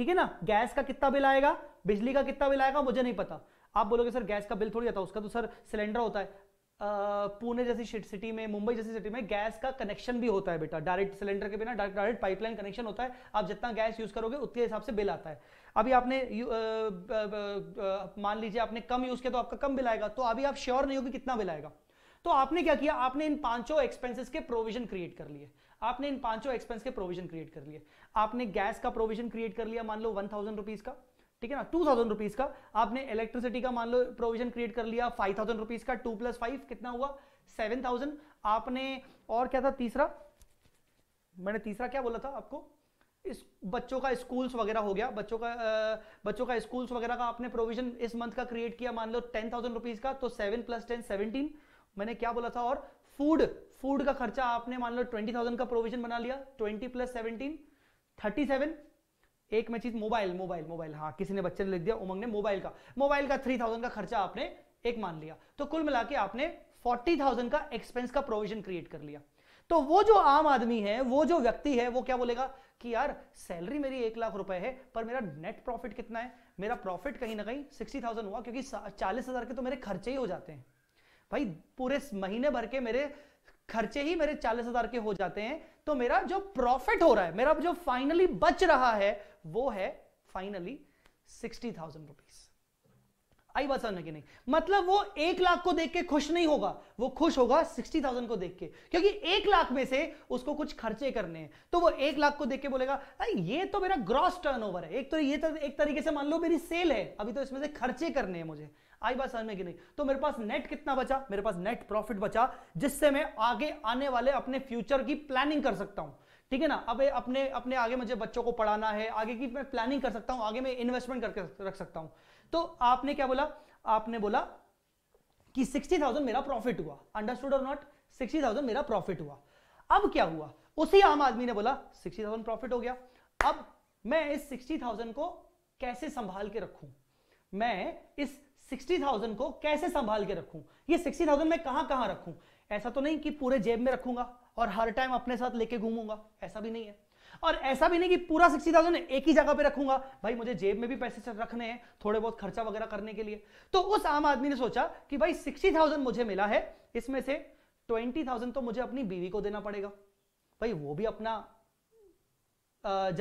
ठीक है ना गैस का कितना बिल आएगा बिजली का कितना बिल आएगा मुझे नहीं पता आप बोलोगे सर गैस का बिल थोड़ी आता उसका तो सर सिलेंडर होता है पुणे जैसी सिटी में मुंबई जैसी सिटी में गैस का कनेक्शन भी होता है बेटा डायरेक्ट सिलेंडर के बिना डायरेक्ट पाइपलाइन कनेक्शन होता है आप जितना गैस यूज करोगे उतने हिसाब से बिल आता है अभी आपने मान लीजिए आपने कम यूज किया तो आपका कम बिल आएगा तो अभी आप श्योर नहीं हो कि कितना बिल आएगा तो आपने क्या किया आपने इन पांचों एक्सपेंसेस के प्रोविजन क्रिएट कर लिए आपने इन पांचों एक्सपेंस के प्रोविजन क्रिएट कर लिए आपने गैस का प्रोविजन क्रिएट कर लिया मान लो वन थाउजेंड रुपीज का ठीक है ना टू थाउजेंड रुपीज का आपने इलेक्ट्रिसिटी का मान लो प्रोविजन क्रिएट कर लिया फाइव थाउजेंड रुपीज का टू प्लस फाइव कितना हुआ सेवन थाउजेंड आपने और क्या था तीसरा मैंने तीसरा क्या बोला था आपको इस बच्चों का स्कूल्स वगैरह हो गया बच्चों का आ, बच्चों का स्कूल्स वगैरह का आपने प्रोविजन इस मंथ का क्रिएट किया मान लो टेन थाउजेंड रुपीज का तो सेवन प्लस टेन सेवनटीन मैंने क्या बोला था और फूड फूड का खर्चा आपने मान लो ट्वेंटी थाउजेंड का प्रोविजन बना लिया twenty plus seventeen thirty seven एक में चीज मोबाइल मोबाइल मोबाइल हाँ किसी ने बच्चे ने लिख दिया उमंग ने मोबाइल का मोबाइल का थ्री थाउजेंड का खर्चा आपने एक मान लिया तो कुल मिला के आपने फोर्टी थाउजेंड का एक्सपेंस का प्रोविजन क्रिएट कर लिया तो वो जो आम आदमी है वो जो व्यक्ति है वो क्या बोलेगा कि यार सैलरी मेरी एक लाख रुपए है पर मेरा नेट प्रॉफिट कितना है मेरा प्रॉफिट कहीं ना कहीं सिक्सटी थाउजेंड हुआ क्योंकि चालीस हजार के तो मेरे खर्चे ही हो जाते हैं भाई पूरे महीने भर के मेरे खर्चे ही मेरे चालीस हजार के हो जाते हैं तो मेरा जो प्रॉफिट हो रहा है मेरा जो फाइनली बच रहा है वो है फाइनली सिक्सटी थाउजेंड रुपीज आई बात समझ कि नहीं मतलब वो एक लाख को देख के खुश नहीं होगा वो खुश होगा सिक्सटी थाउजेंड को देख के क्योंकि एक लाख में से उसको कुछ खर्चे करने हैं तो वो एक लाख को देख के बोलेगा अरे ये तो मेरा ग्रॉस टर्नओवर है एक तो ये तर, एक तरीके से मान लो मेरी सेल है अभी तो इसमें से खर्चे करने हैं मुझे आई बात समझ में कि नहीं तो मेरे पास नेट कितना बचा मेरे पास नेट प्रॉफिट बचा जिससे मैं आगे आने वाले अपने फ्यूचर की प्लानिंग कर सकता हूं ठीक है ना अब अपने अपने आगे मुझे बच्चों को पढ़ाना है आगे की मैं प्लानिंग कर सकता हूं आगे मैं इन्वेस्टमेंट करके रख सकता हूं तो आपने क्या बोला आपने बोला कि सिक्सटी थाउजेंड मेरा प्रॉफिट हुआ अंडरस्टूड और नॉट सिक्सटी थाउजेंड मेरा प्रॉफिट हुआ अब क्या हुआ उसी आम आदमी ने बोला सिक्सटी थाउजेंड प्रॉफिट हो गया अब मैं इस सिक्सटी थाउजेंड को कैसे संभाल के रखूं मैं इस 60,000 को कैसे संभाल के रखूं ये 60,000 मैं कहां कहां रखूं ऐसा तो नहीं कि पूरे जेब में रखूंगा और हर टाइम अपने साथ लेके घूमूंगा ऐसा भी नहीं है और ऐसा भी नहीं कि पूरा सिक्सटी थाउजेंड एक ही जगह पे रखूंगा भाई मुझे जेब में भी पैसे रखने हैं थोड़े बहुत खर्चा वगैरह करने के लिए तो उस आम आदमी ने सोचा कि भाई सिक्सटी थाउजेंड मुझे मिला है इसमें से ट्वेंटी थाउजेंड तो मुझे अपनी बीवी को देना पड़ेगा भाई वो भी अपना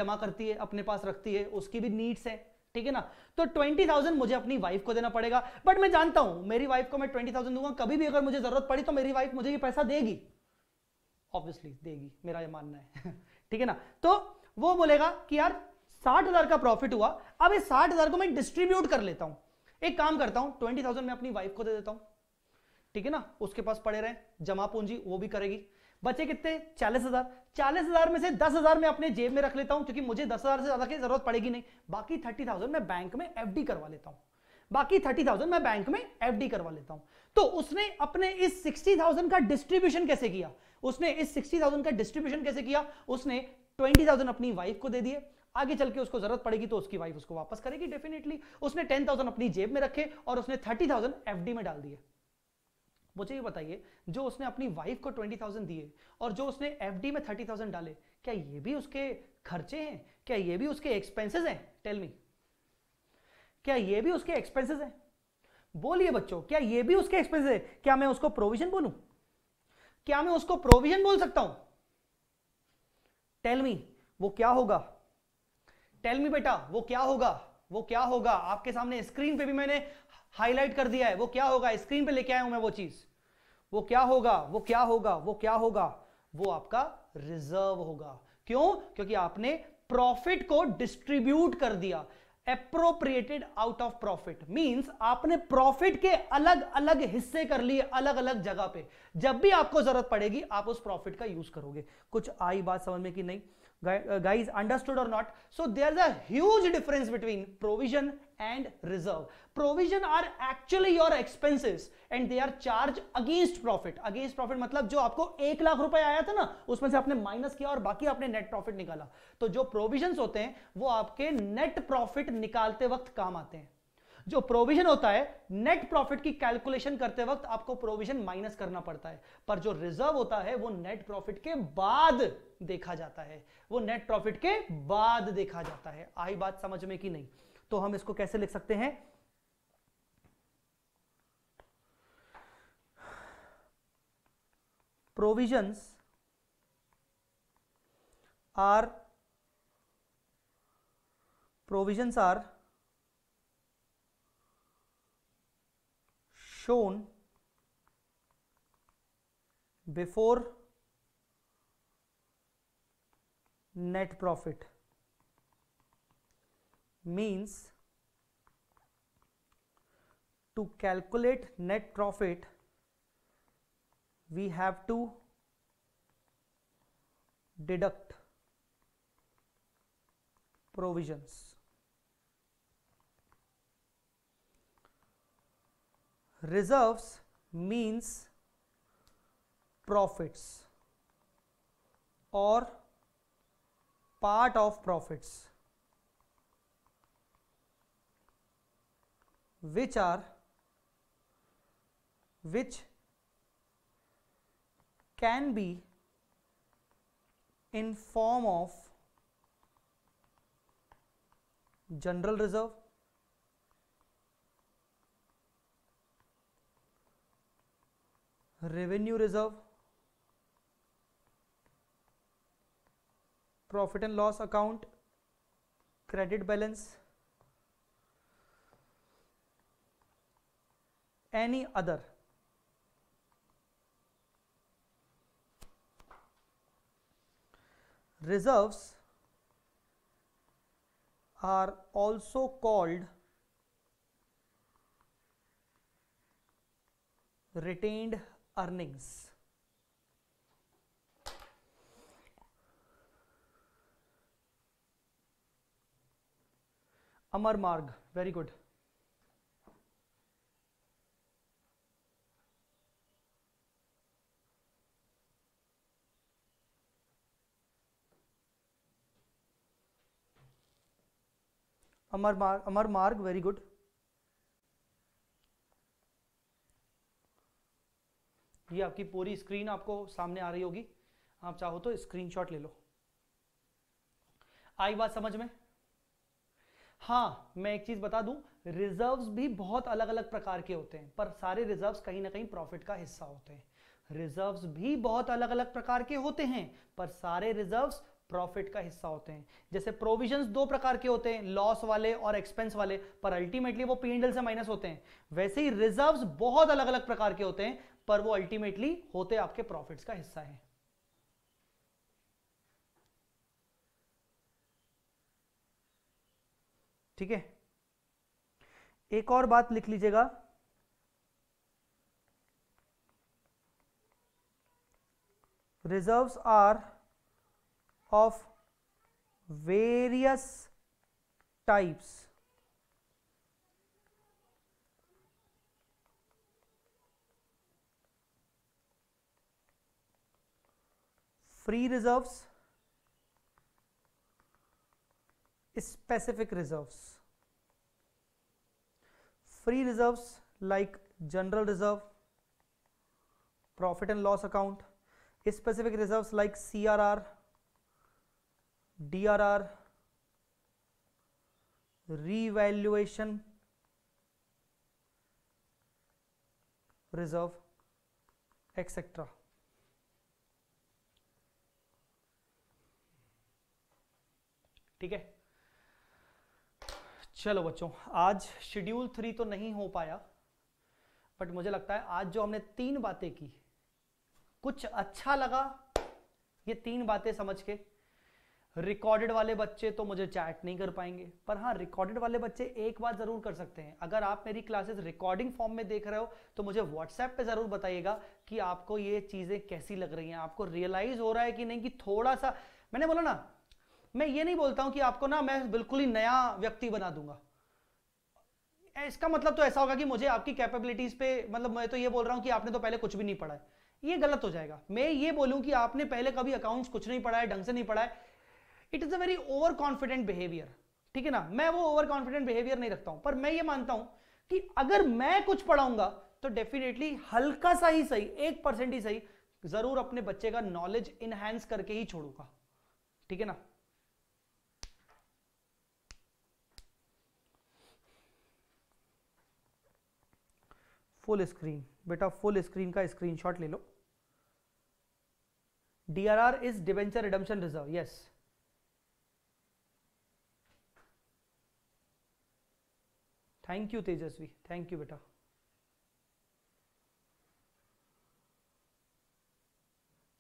जमा करती है अपने पास रखती है उसकी भी नीड्स है ठीक है ना तो ट्वेंटी थाउजेंड मुझे अपनी वाइफ को देना पड़ेगा बट मैं जानता हूं मेरी वाइफ को मैं ट्वेंटी थाउजेंड दूंगा कभी भी अगर मुझे जरूरत पड़ी तो मेरी वाइफ मुझे ये पैसा देगी ऑब्वियसली देगी मेरा ये मानना है ठीक है ना तो वो बोलेगा कि यार साठ हजार का प्रॉफिट हुआ अब इस साठ हजार को मैं डिस्ट्रीब्यूट कर लेता हूं एक काम करता हूं ट्वेंटी थाउजेंड मैं अपनी वाइफ को दे देता हूं ठीक है ना उसके पास पड़े रहे जमा पूंजी वो भी करेगी बचे कितने चालीस हजार चालीस हजार में से दस हजार में अपने जेब में रख लेता हूं क्योंकि मुझे दस हजार से ज्यादा की जरूरत पड़ेगी नहीं बाकी थर्टी थाउजेंड में बैंक में डी करवा लेता हूं बाकी थर्टी थाउजेंड में बैंक में एफडी करवा लेता हूं तो उसने अपने इस सिक्सटी थाउजेंड का डिस्ट्रीब्यूशन कैसे किया उसने इस सिक्सटी थाउजेंड का डिस्ट्रीब्यूशन कैसे किया उसने ट्वेंटी थाउजेंड अपनी वाइफ को दे दिए आगे चल के उसको जरूरत पड़ेगी तो उसकी वाइफ उसको वापस करेगी डेफिनेटली उसने टेन थाउजेंड अपनी जेब में रखे और उसने थर्टी थाउजेंड डी में डाल दिए मुझे ये बताइए जो उसने अपनी वाइफ को ट्वेंटी थाउजेंड दिए और जो उसने एफ डी में थर्टी थाउजेंड डाले क्या ये भी उसके खर्चे हैं क्या ये भी उसके एक्सपेंसेस हैं टेल मी क्या ये भी उसके एक्सपेंसेस हैं बोलिए बच्चों क्या ये भी उसके एक्सपेंसेस है क्या मैं उसको प्रोविजन बोलूं क्या मैं उसको प्रोविजन बोल सकता हूं टेल मी वो क्या होगा टेल मी बेटा वो क्या होगा वो क्या होगा आपके सामने स्क्रीन पे भी मैंने हाईलाइट कर दिया है वो क्या होगा स्क्रीन पे लेके आया हूं मैं वो चीज वो क्या होगा वो क्या होगा वो क्या होगा वो आपका रिजर्व होगा क्यों क्योंकि आपने प्रॉफिट को डिस्ट्रीब्यूट कर दिया appropriated out of profit means आपने प्रॉफिट के अलग अलग हिस्से कर लिए अलग अलग जगह पे जब भी आपको जरूरत पड़ेगी आप उस प्रॉफिट का यूज करोगे कुछ आई बात समझ में कि नहीं guys understood or not so there's a huge difference between provision and reserve provision are actually your expenses and they are charged against profit against profit matlab jo aapko 1 lakh rupaye aaya tha na usme se aapne minus kiya aur baki aapne net profit nikala to jo provisions hote hain wo aapke net profit nikalte waqt kaam aate hain जो provision होता है net profit की calculation करते वक्त आपको provision minus करना पड़ता है पर जो रिजर्व होता है वो नेट प्रॉफिट के बाद देखा जाता है वो नेट प्रॉफिट के बाद देखा जाता है आई बात समझ में कि नहीं तो हम इसको कैसे लिख सकते हैं provision are provision are shown before net profit means to calculate net profit we have to deduct provisions reserves means profits or part of profits which are which can be in form of general reserve revenue reserve profit and loss account credit balance any other reserves are also called retained earnings Amar मार्ग very good अमर मार्ग अमर मार्ग very good ये आपकी पूरी screen आपको सामने आ रही होगी आप चाहो तो स्क्रीनशॉट ले लो आई बात समझ में हाँ मैं एक चीज बता दूं रिजर्व्स भी बहुत अलग अलग प्रकार के होते हैं पर सारे रिजर्व्स कहीं ना कहीं प्रॉफिट का हिस्सा होते हैं रिजर्व्स भी बहुत अलग अलग प्रकार के होते हैं पर सारे रिजर्व्स प्रॉफिट का हिस्सा होते हैं जैसे प्रोविजंस दो प्रकार के होते हैं लॉस वाले और एक्सपेंस वाले पर अल्टीमेटली वो पी से माइनस होते हैं वैसे ही रिजर्व्स बहुत अलग अलग प्रकार के होते हैं पर वो अल्टीमेटली होते आपके प्रॉफिट्स का हिस्सा है ठीक है एक और बात लिख लीजिएगा reserves are of various types free reserves specific reserves free reserves like general reserve profit and loss account specific reserves like crr drr revaluation reserve etc ठीक है चलो बच्चों आज शेड्यूल थ्री तो नहीं हो पाया बट मुझे लगता है आज जो हमने तीन बातें की कुछ अच्छा लगा ये तीन बातें समझ के रिकॉर्डेड वाले बच्चे तो मुझे चैट नहीं कर पाएंगे पर हाँ रिकॉर्डेड वाले बच्चे एक बात जरूर कर सकते हैं अगर आप मेरी क्लासेस रिकॉर्डिंग फॉर्म में देख रहे हो तो मुझे व्हाट्सएप पे जरूर बताइएगा कि आपको ये चीजें कैसी लग रही हैं आपको रियलाइज हो रहा है कि नहीं कि थोड़ा सा मैंने बोला ना मैं ये नहीं बोलता हूं कि आपको ना मैं बिल्कुल ही नया व्यक्ति बना दूंगा इसका मतलब तो ऐसा होगा कि मुझे आपकी कैपेबिलिटीज पे मतलब मैं तो ये बोल रहा हूं कि आपने तो पहले कुछ भी नहीं पढ़ा है ये गलत हो जाएगा मैं ये बोलूं कि आपने पहले कभी अकाउंट्स कुछ नहीं पढ़ा है ढंग से नहीं पढ़ा है it is a very over confident behaviour ठीक है ना मैं वो ओवर कॉन्फिडेंट बिहेवियर नहीं रखता हूं पर मैं ये मानता हूं कि अगर मैं कुछ पढ़ाऊंगा तो डेफिनेटली हल्का सा ही सही एक परसेंट ही सही जरूर अपने बच्चे का नॉलेज इनहेंस करके ही छोड़ूंगा ठीक है ना फुल स्क्रीन बेटा फुल स्क्रीन का स्क्रीनशॉट ले लो DRR is debenture redemption reserve yes thank you Tejaswi thank you बेटा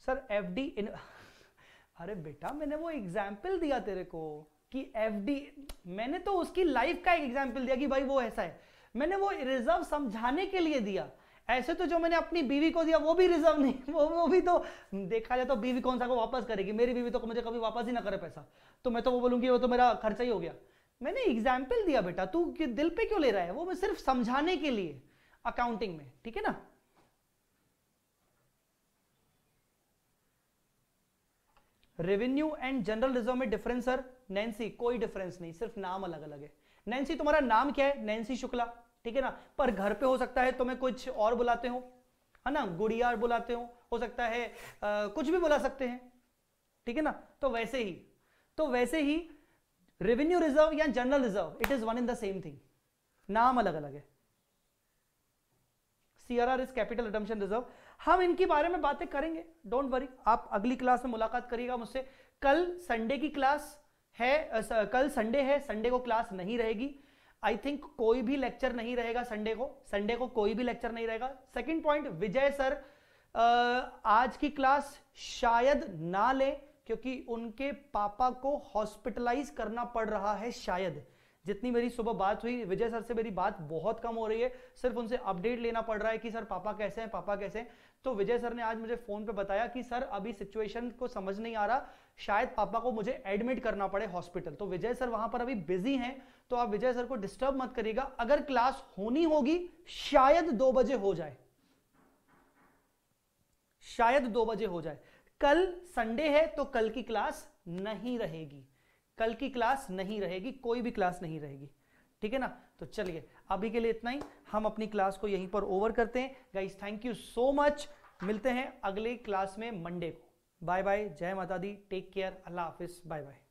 सर एफ डी इन अरे बेटा मैंने वो एग्जाम्पल दिया तेरे को कि एफ डी मैंने तो उसकी लाइफ का एक एग्जाम्पल दिया कि भाई वो ऐसा है मैंने वो रिजर्व समझाने के लिए दिया ऐसे तो जो मैंने अपनी बीवी को दिया वो भी रिजर्व नहीं वो वो भी तो देखा जाए तो बीवी कौन सा को वापस करेगी मेरी बीवी तो मुझे कभी वापस ही ना करे पैसा तो मैं तो वो बोलूंगी वो तो मेरा खर्चा ही हो गया मैंने एग्जाम्पल दिया बेटा तू दिल पे क्यों ले रहा है वो मैं सिर्फ समझाने के लिए अकाउंटिंग में ठीक है ना रेवेन्यू एंड जनरल रिजर्व में डिफरेंस सर नैन्सी कोई डिफरेंस नहीं सिर्फ नाम अलग अलग है नैन्सी तुम्हारा नाम क्या है नैन्सी शुक्ला ठीक है ना पर घर पे हो सकता है तुम्हें कुछ और बुलाते हो है ना गुड़िया बुलाते हो हो सकता है आ, कुछ भी बुला सकते हैं ठीक है ना तो वैसे ही तो वैसे ही रेवेन्यू रिजर्व या general reserve it is one in the same thing नाम अलग अलग है CRR is capital redemption reserve हम इनके बारे में बातें करेंगे डोंट वरी आप अगली क्लास में मुलाकात करिएगा मुझसे कल संडे की क्लास है कल संडे है संडे को क्लास नहीं रहेगी आई थिंक कोई भी लेक्चर नहीं रहेगा संडे को संडे को कोई भी लेक्चर नहीं रहेगा सेकेंड पॉइंट विजय सर आज की क्लास शायद ना ले क्योंकि उनके पापा को हॉस्पिटलाइज करना पड़ रहा है शायद जितनी मेरी सुबह बात हुई विजय सर से मेरी बात बहुत कम हो रही है सिर्फ उनसे अपडेट लेना पड़ रहा है कि सर पापा कैसे हैं पापा कैसे हैं तो विजय सर ने आज मुझे फोन पे बताया कि सर अभी सिचुएशन को समझ नहीं आ रहा शायद पापा को मुझे एडमिट करना पड़े हॉस्पिटल तो विजय सर वहां पर अभी बिजी हैं तो आप विजय सर को डिस्टर्ब मत करिएगा अगर क्लास होनी होगी शायद दो बजे हो जाए शायद दो बजे हो जाए कल संडे है तो कल की क्लास नहीं रहेगी कल की क्लास नहीं रहेगी कोई भी क्लास नहीं रहेगी ठीक है ना तो चलिए अभी के लिए इतना ही हम अपनी क्लास को यहीं पर ओवर करते हैं guys thank you so much मिलते हैं अगले क्लास में मंडे को बाय बाय जय माता दी टेक केयर अल्लाह हाफिज़ बाय बाय